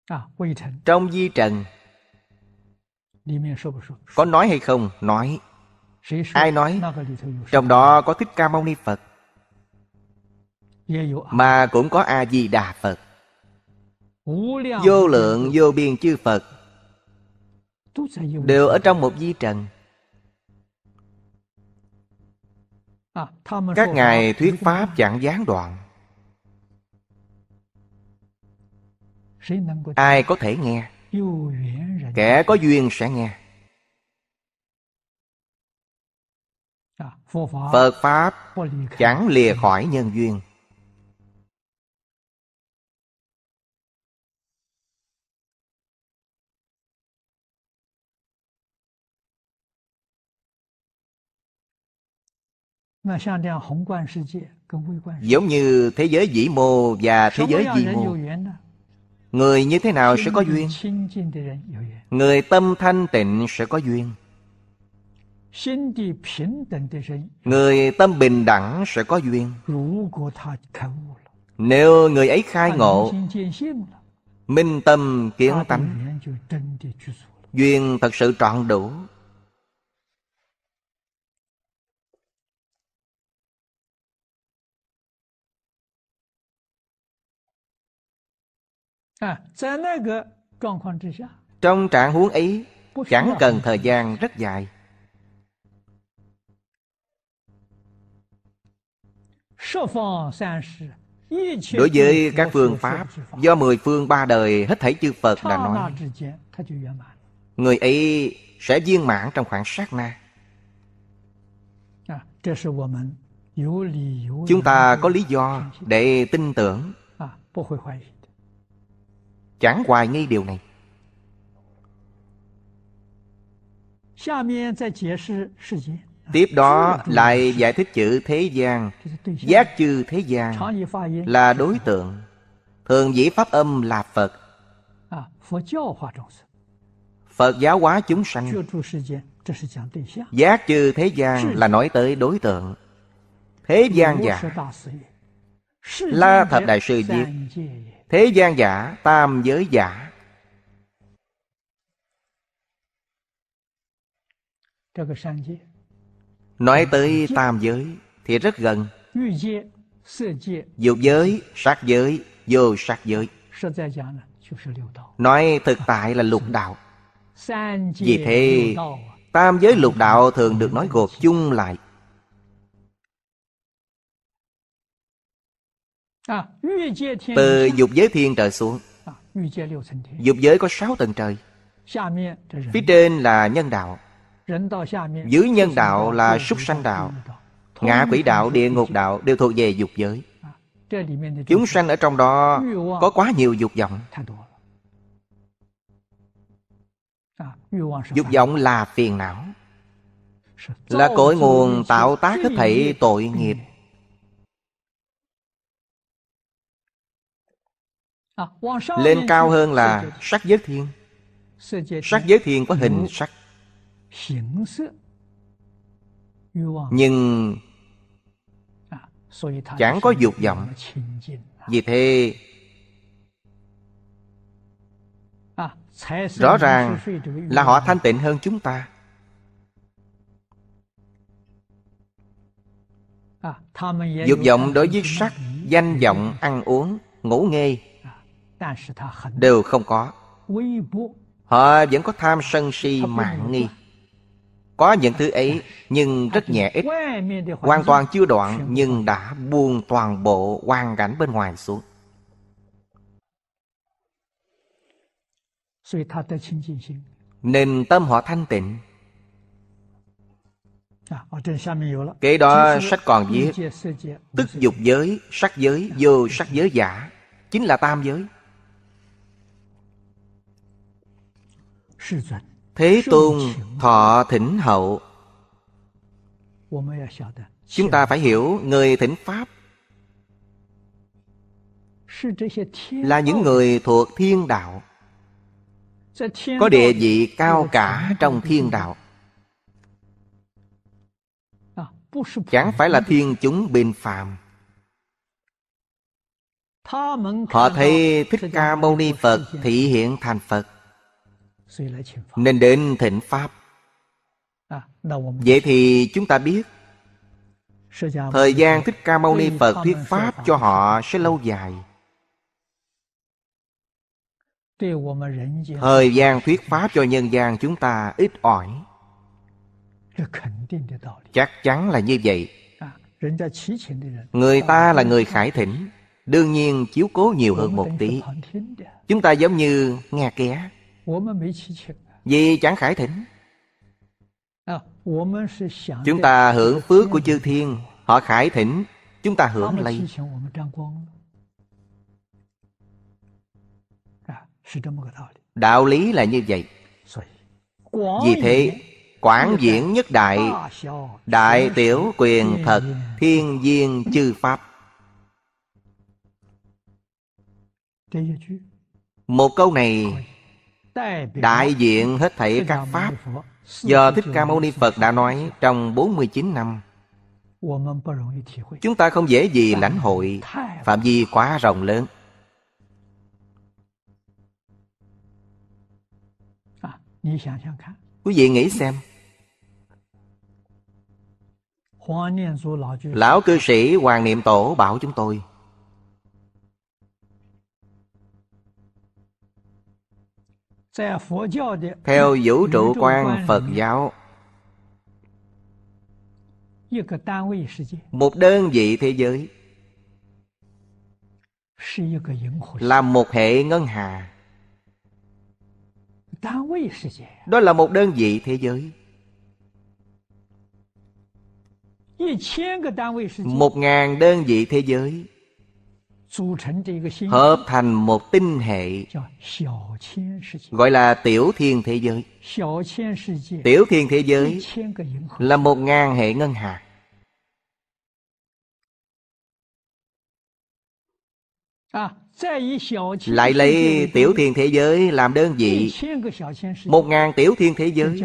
à, trong di trần có nói hay không nói ai nói trong đó có thích ca mâu ni phật mà cũng có a di đà phật vô lượng vô biên chư phật đều ở trong một di trần À, các ngài thuyết pháp chẳng gián đoạn ai có thể nghe kẻ có duyên sẽ nghe à, phật pháp chẳng lìa khỏi nhân duyên Giống như thế giới vĩ mô và thế giới vi mô Người như thế nào sẽ có duyên? Người tâm thanh tịnh sẽ có duyên Người tâm bình đẳng sẽ có duyên Nếu người ấy khai ngộ Minh tâm kiến tánh Duyên thật sự trọn đủ Trong trạng huống ấy Chẳng cần thời gian rất dài Đối với các phương pháp Do mười phương ba đời Hết thảy chư Phật đã nói Người ấy sẽ viên mãn trong khoảng sát na à, Chúng ta có lý do để tin tưởng à, chẳng hoài nghi điều này Tiếp đó lại giải thích chữ thế gian Giác chư thế gian là đối tượng Thường dĩ pháp âm là Phật Phật giáo hóa chúng sanh Giác chư thế gian là nói tới đối tượng Thế gian già, La Thập Đại Sư Diệt Thế gian giả, tam giới giả Nói tới tam giới thì rất gần Dục giới, sát giới, vô sát giới Nói thực tại là lục đạo Vì thế tam giới lục đạo thường được nói gộp chung lại Từ dục giới thiên trời xuống Dục giới có sáu tầng trời Phía trên là nhân đạo Dưới nhân đạo là súc sanh đạo Ngã quỷ đạo, địa ngục đạo đều thuộc về dục giới Chúng sanh ở trong đó có quá nhiều dục vọng Dục vọng là phiền não Là cội nguồn tạo tác hết thảy tội nghiệp lên cao hơn là sắc giới thiên sắc giới thiên có hình sắc nhưng chẳng có dục vọng vì thế rõ ràng là họ thanh tịnh hơn chúng ta dục vọng đối với sắc danh vọng ăn uống ngủ nghê đều không có họ vẫn có tham sân si mạng nghi có những thứ ấy nhưng rất nhẹ ít hoàn toàn chưa đoạn nhưng đã buông toàn bộ quang cảnh bên ngoài xuống nên tâm họ thanh tịnh à, Kế đó sách còn viết Tức dục giới, sắc giới, vô sắc giới giả Chính là tam giới Thế Tôn thọ thỉnh hậu Chúng ta phải hiểu người thỉnh Pháp Là những người thuộc thiên đạo Có địa vị cao cả trong thiên đạo Chẳng phải là thiên chúng bình phàm Họ thấy Thích Ca Mâu Ni Phật thị hiện thành Phật nên đến thịnh pháp à, vậy thì chúng ta biết thời gian thích ca mâu ni phật thuyết pháp cho họ sẽ lâu dài thời gian thuyết pháp cho nhân gian chúng ta ít ỏi chắc chắn là như vậy à, người ta là người khải thỉnh đương nhiên chiếu cố nhiều hơn một tí chúng ta giống như nghe ké vì chẳng khải thỉnh Chúng ta hưởng phước của chư thiên Họ khải thỉnh Chúng ta hưởng lấy Đạo lý là như vậy Vì thế Quảng diễn nhất đại Đại tiểu quyền thật Thiên viên chư pháp Một câu này Đại diện hết thảy các Pháp Do Thích Ca Mâu Ni Phật đã nói Trong 49 năm Chúng ta không dễ gì lãnh hội Phạm vi quá rộng lớn à, Quý vị nghĩ xem Lão cư sĩ Hoàng Niệm Tổ bảo chúng tôi theo vũ trụ quan phật giáo một đơn vị thế giới là một hệ ngân hà đó là một đơn vị thế giới một ngàn đơn vị thế giới hợp thành một tinh hệ gọi là tiểu thiên thế giới tiểu thiên thế giới là một ngàn hệ ngân hà lại lấy tiểu thiên thế giới làm đơn vị một ngàn tiểu thiên thế giới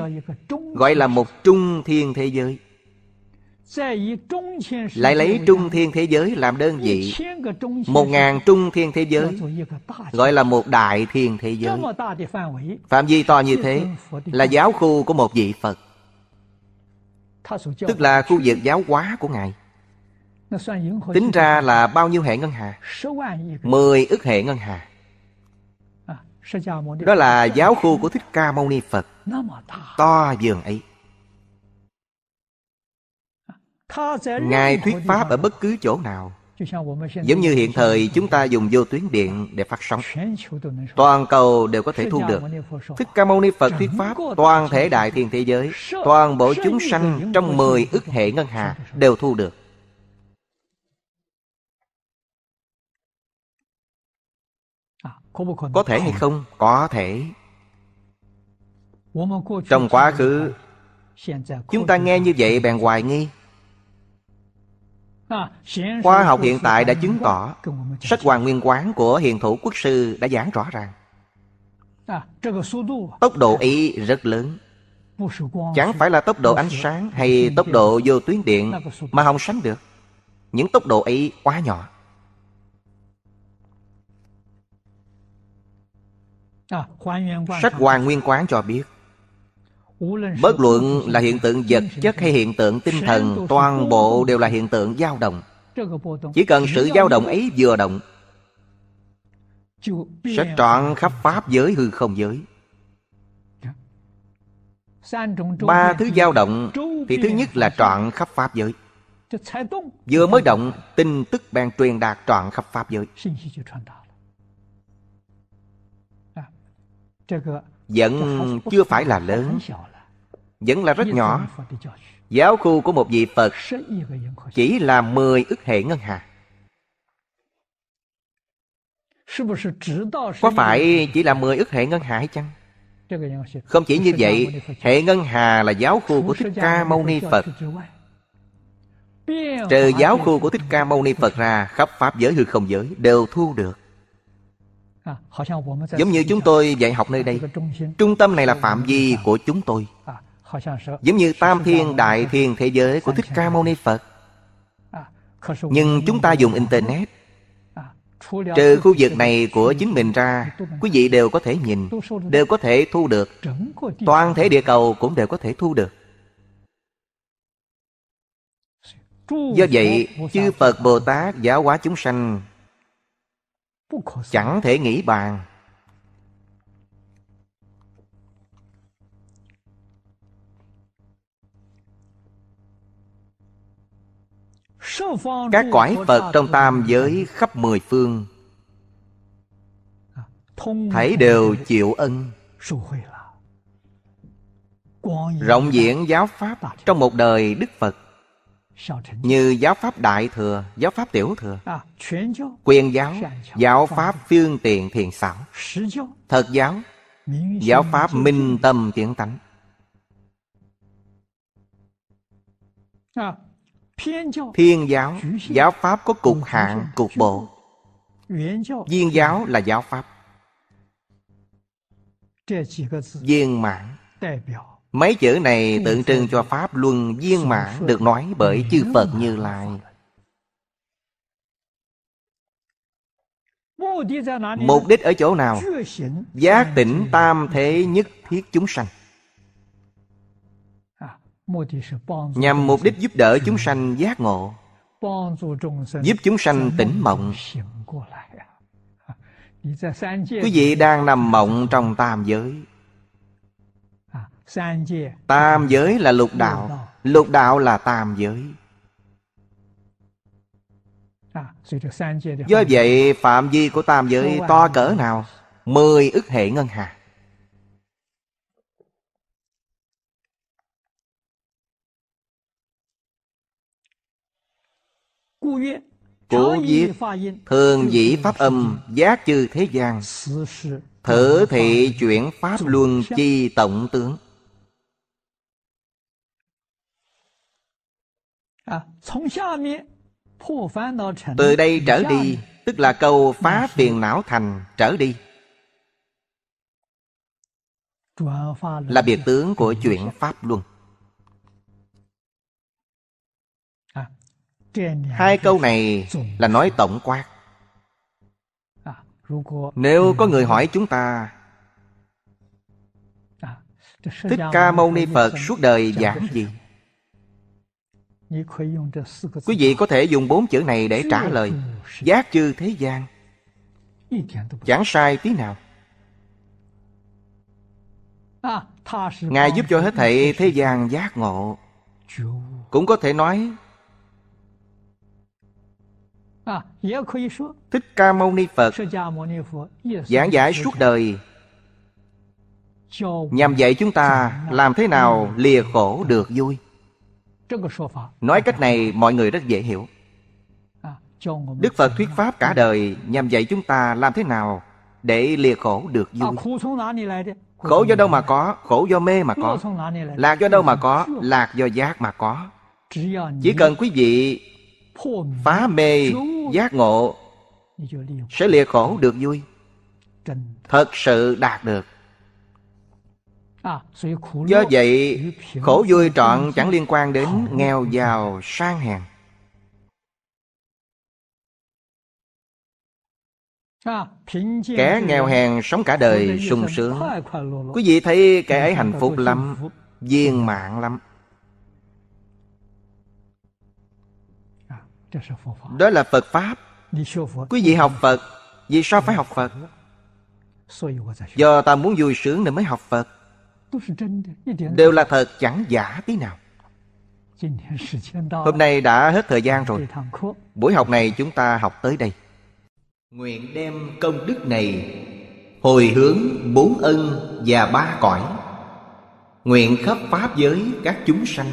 gọi là một trung thiên thế giới lại lấy trung thiên thế giới làm đơn vị một ngàn trung thiên thế giới gọi là một đại thiên thế giới phạm vi to như thế là giáo khu của một vị phật tức là khu vực giáo hóa của ngài tính ra là bao nhiêu hệ ngân hà mười ức hệ ngân hà đó là giáo khu của thích ca mâu ni phật to giường ấy Ngài thuyết Pháp ở bất cứ chỗ nào Giống như hiện thời chúng ta dùng vô tuyến điện để phát sóng Toàn cầu đều có thể thu được Thích Ca Mâu Ni Phật thuyết Pháp Toàn thể đại thiên thế giới Toàn bộ chúng sanh trong 10 ức hệ ngân hà đều thu được Có thể hay không? Có thể Trong quá khứ Chúng ta nghe như vậy bèn hoài nghi Khoa học hiện tại đã chứng tỏ Sách Hoàng Nguyên Quán của Hiền Thủ Quốc Sư đã giảng rõ ràng Tốc độ ý rất lớn Chẳng phải là tốc độ ánh sáng hay tốc độ vô tuyến điện Mà không sánh được Những tốc độ ý quá nhỏ Sách Hoàng Nguyên Quán cho biết Bất luận là hiện tượng vật chất hay hiện tượng tinh thần Toàn bộ đều là hiện tượng dao động Chỉ cần sự dao động ấy vừa động Sẽ trọn khắp pháp giới hư không giới Ba thứ dao động Thì thứ nhất là trọn khắp pháp giới Vừa mới động Tin tức bèn truyền đạt trọn khắp pháp giới Vẫn chưa phải là lớn vẫn là rất nhỏ. Giáo khu của một vị Phật chỉ là 10 ức hệ ngân hà. Có phải chỉ là 10 ức hệ ngân hà hay chăng? Không chỉ như vậy, hệ ngân hà là giáo khu của Thích Ca Mâu Ni Phật. Trừ giáo khu của Thích Ca Mâu Ni Phật ra, khắp Pháp giới hư không giới đều thu được. Giống như chúng tôi dạy học nơi đây Trung tâm này là phạm vi của chúng tôi giống như tam thiên đại thiên thế giới của thích ca mâu ni phật nhưng chúng ta dùng internet trừ khu vực này của chính mình ra quý vị đều có thể nhìn đều có thể thu được toàn thể địa cầu cũng đều có thể thu được do vậy chư phật bồ tát giáo hóa chúng sanh chẳng thể nghĩ bàn Các cõi Phật trong tam giới khắp mười phương thấy đều chịu ân Rộng diện giáo Pháp trong một đời Đức Phật Như giáo Pháp Đại Thừa, giáo Pháp Tiểu Thừa à, Quyền giáo, giáo Pháp phương tiện thiền xảo Thật giáo, giáo Pháp minh tâm kiến tánh à, thiên giáo giáo pháp có cục hạng cục bộ viên giáo là giáo pháp viên mãn mấy chữ này tượng trưng cho pháp luân viên mãn được nói bởi chư phật như lai mục đích ở chỗ nào giác tỉnh tam thế nhất thiết chúng sanh nhằm mục đích giúp đỡ chúng sanh giác ngộ giúp chúng sanh tỉnh mộng quý vị đang nằm mộng trong tam giới tam giới là lục đạo lục đạo là tam giới do vậy phạm vi của tam giới to cỡ nào mười ức hệ ngân hà Cố viết Thường dĩ pháp âm Giác chư thế gian Thử thị chuyển pháp luân chi tổng tướng Từ đây trở đi Tức là câu phá phiền não thành trở đi Là biệt tướng của chuyển pháp luân hai câu này là nói tổng quát nếu có người hỏi chúng ta Thích Ca Mâu Ni Phật suốt đời giảng gì? Quý vị có thể dùng bốn chữ này để trả lời Giác chư thế gian Chẳng sai tí nào Ngài giúp cho hết thảy thế gian giác ngộ Cũng có thể nói Thích Ca Mâu Ni Phật giảng giải suốt đời nhằm dạy chúng ta làm thế nào lìa khổ được vui. Nói cách này mọi người rất dễ hiểu. À, Đức Phật thuyết pháp cả đời nhằm dạy chúng ta làm thế nào để lìa khổ được à, vui. Khổ do đâu mà có, khổ do mê mà có. Lạc do đâu mà có, lạc do giác mà có. Chỉ cần quý vị phá mê giác ngộ sẽ lìa khổ được vui thật sự đạt được à, do vậy khổ vui trọn chẳng liên quan đến nghèo giàu sang hèn à, kẻ nghèo hèn sống cả đời sung sướng quý vị thấy kẻ ấy hạnh phúc lắm viên mạng lắm đó là phật pháp quý vị học phật vì sao phải học phật do ta muốn vui sướng nên mới học phật đều là thật chẳng giả tí nào hôm nay đã hết thời gian rồi buổi học này chúng ta học tới đây nguyện đem công đức này hồi hướng bốn ân và ba cõi nguyện khắp pháp giới các chúng sanh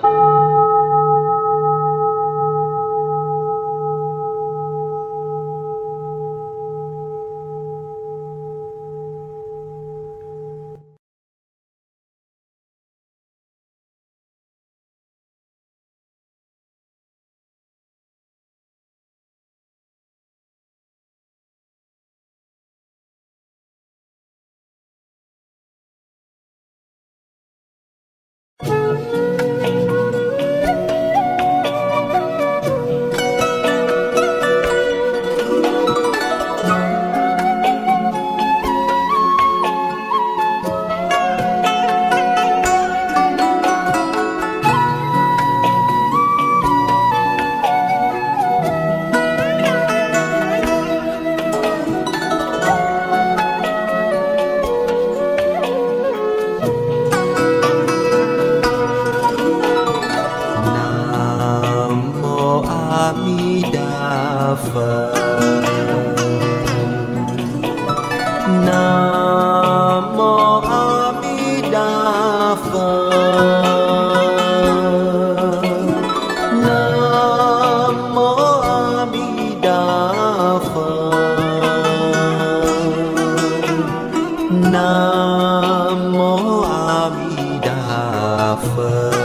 nam đà phật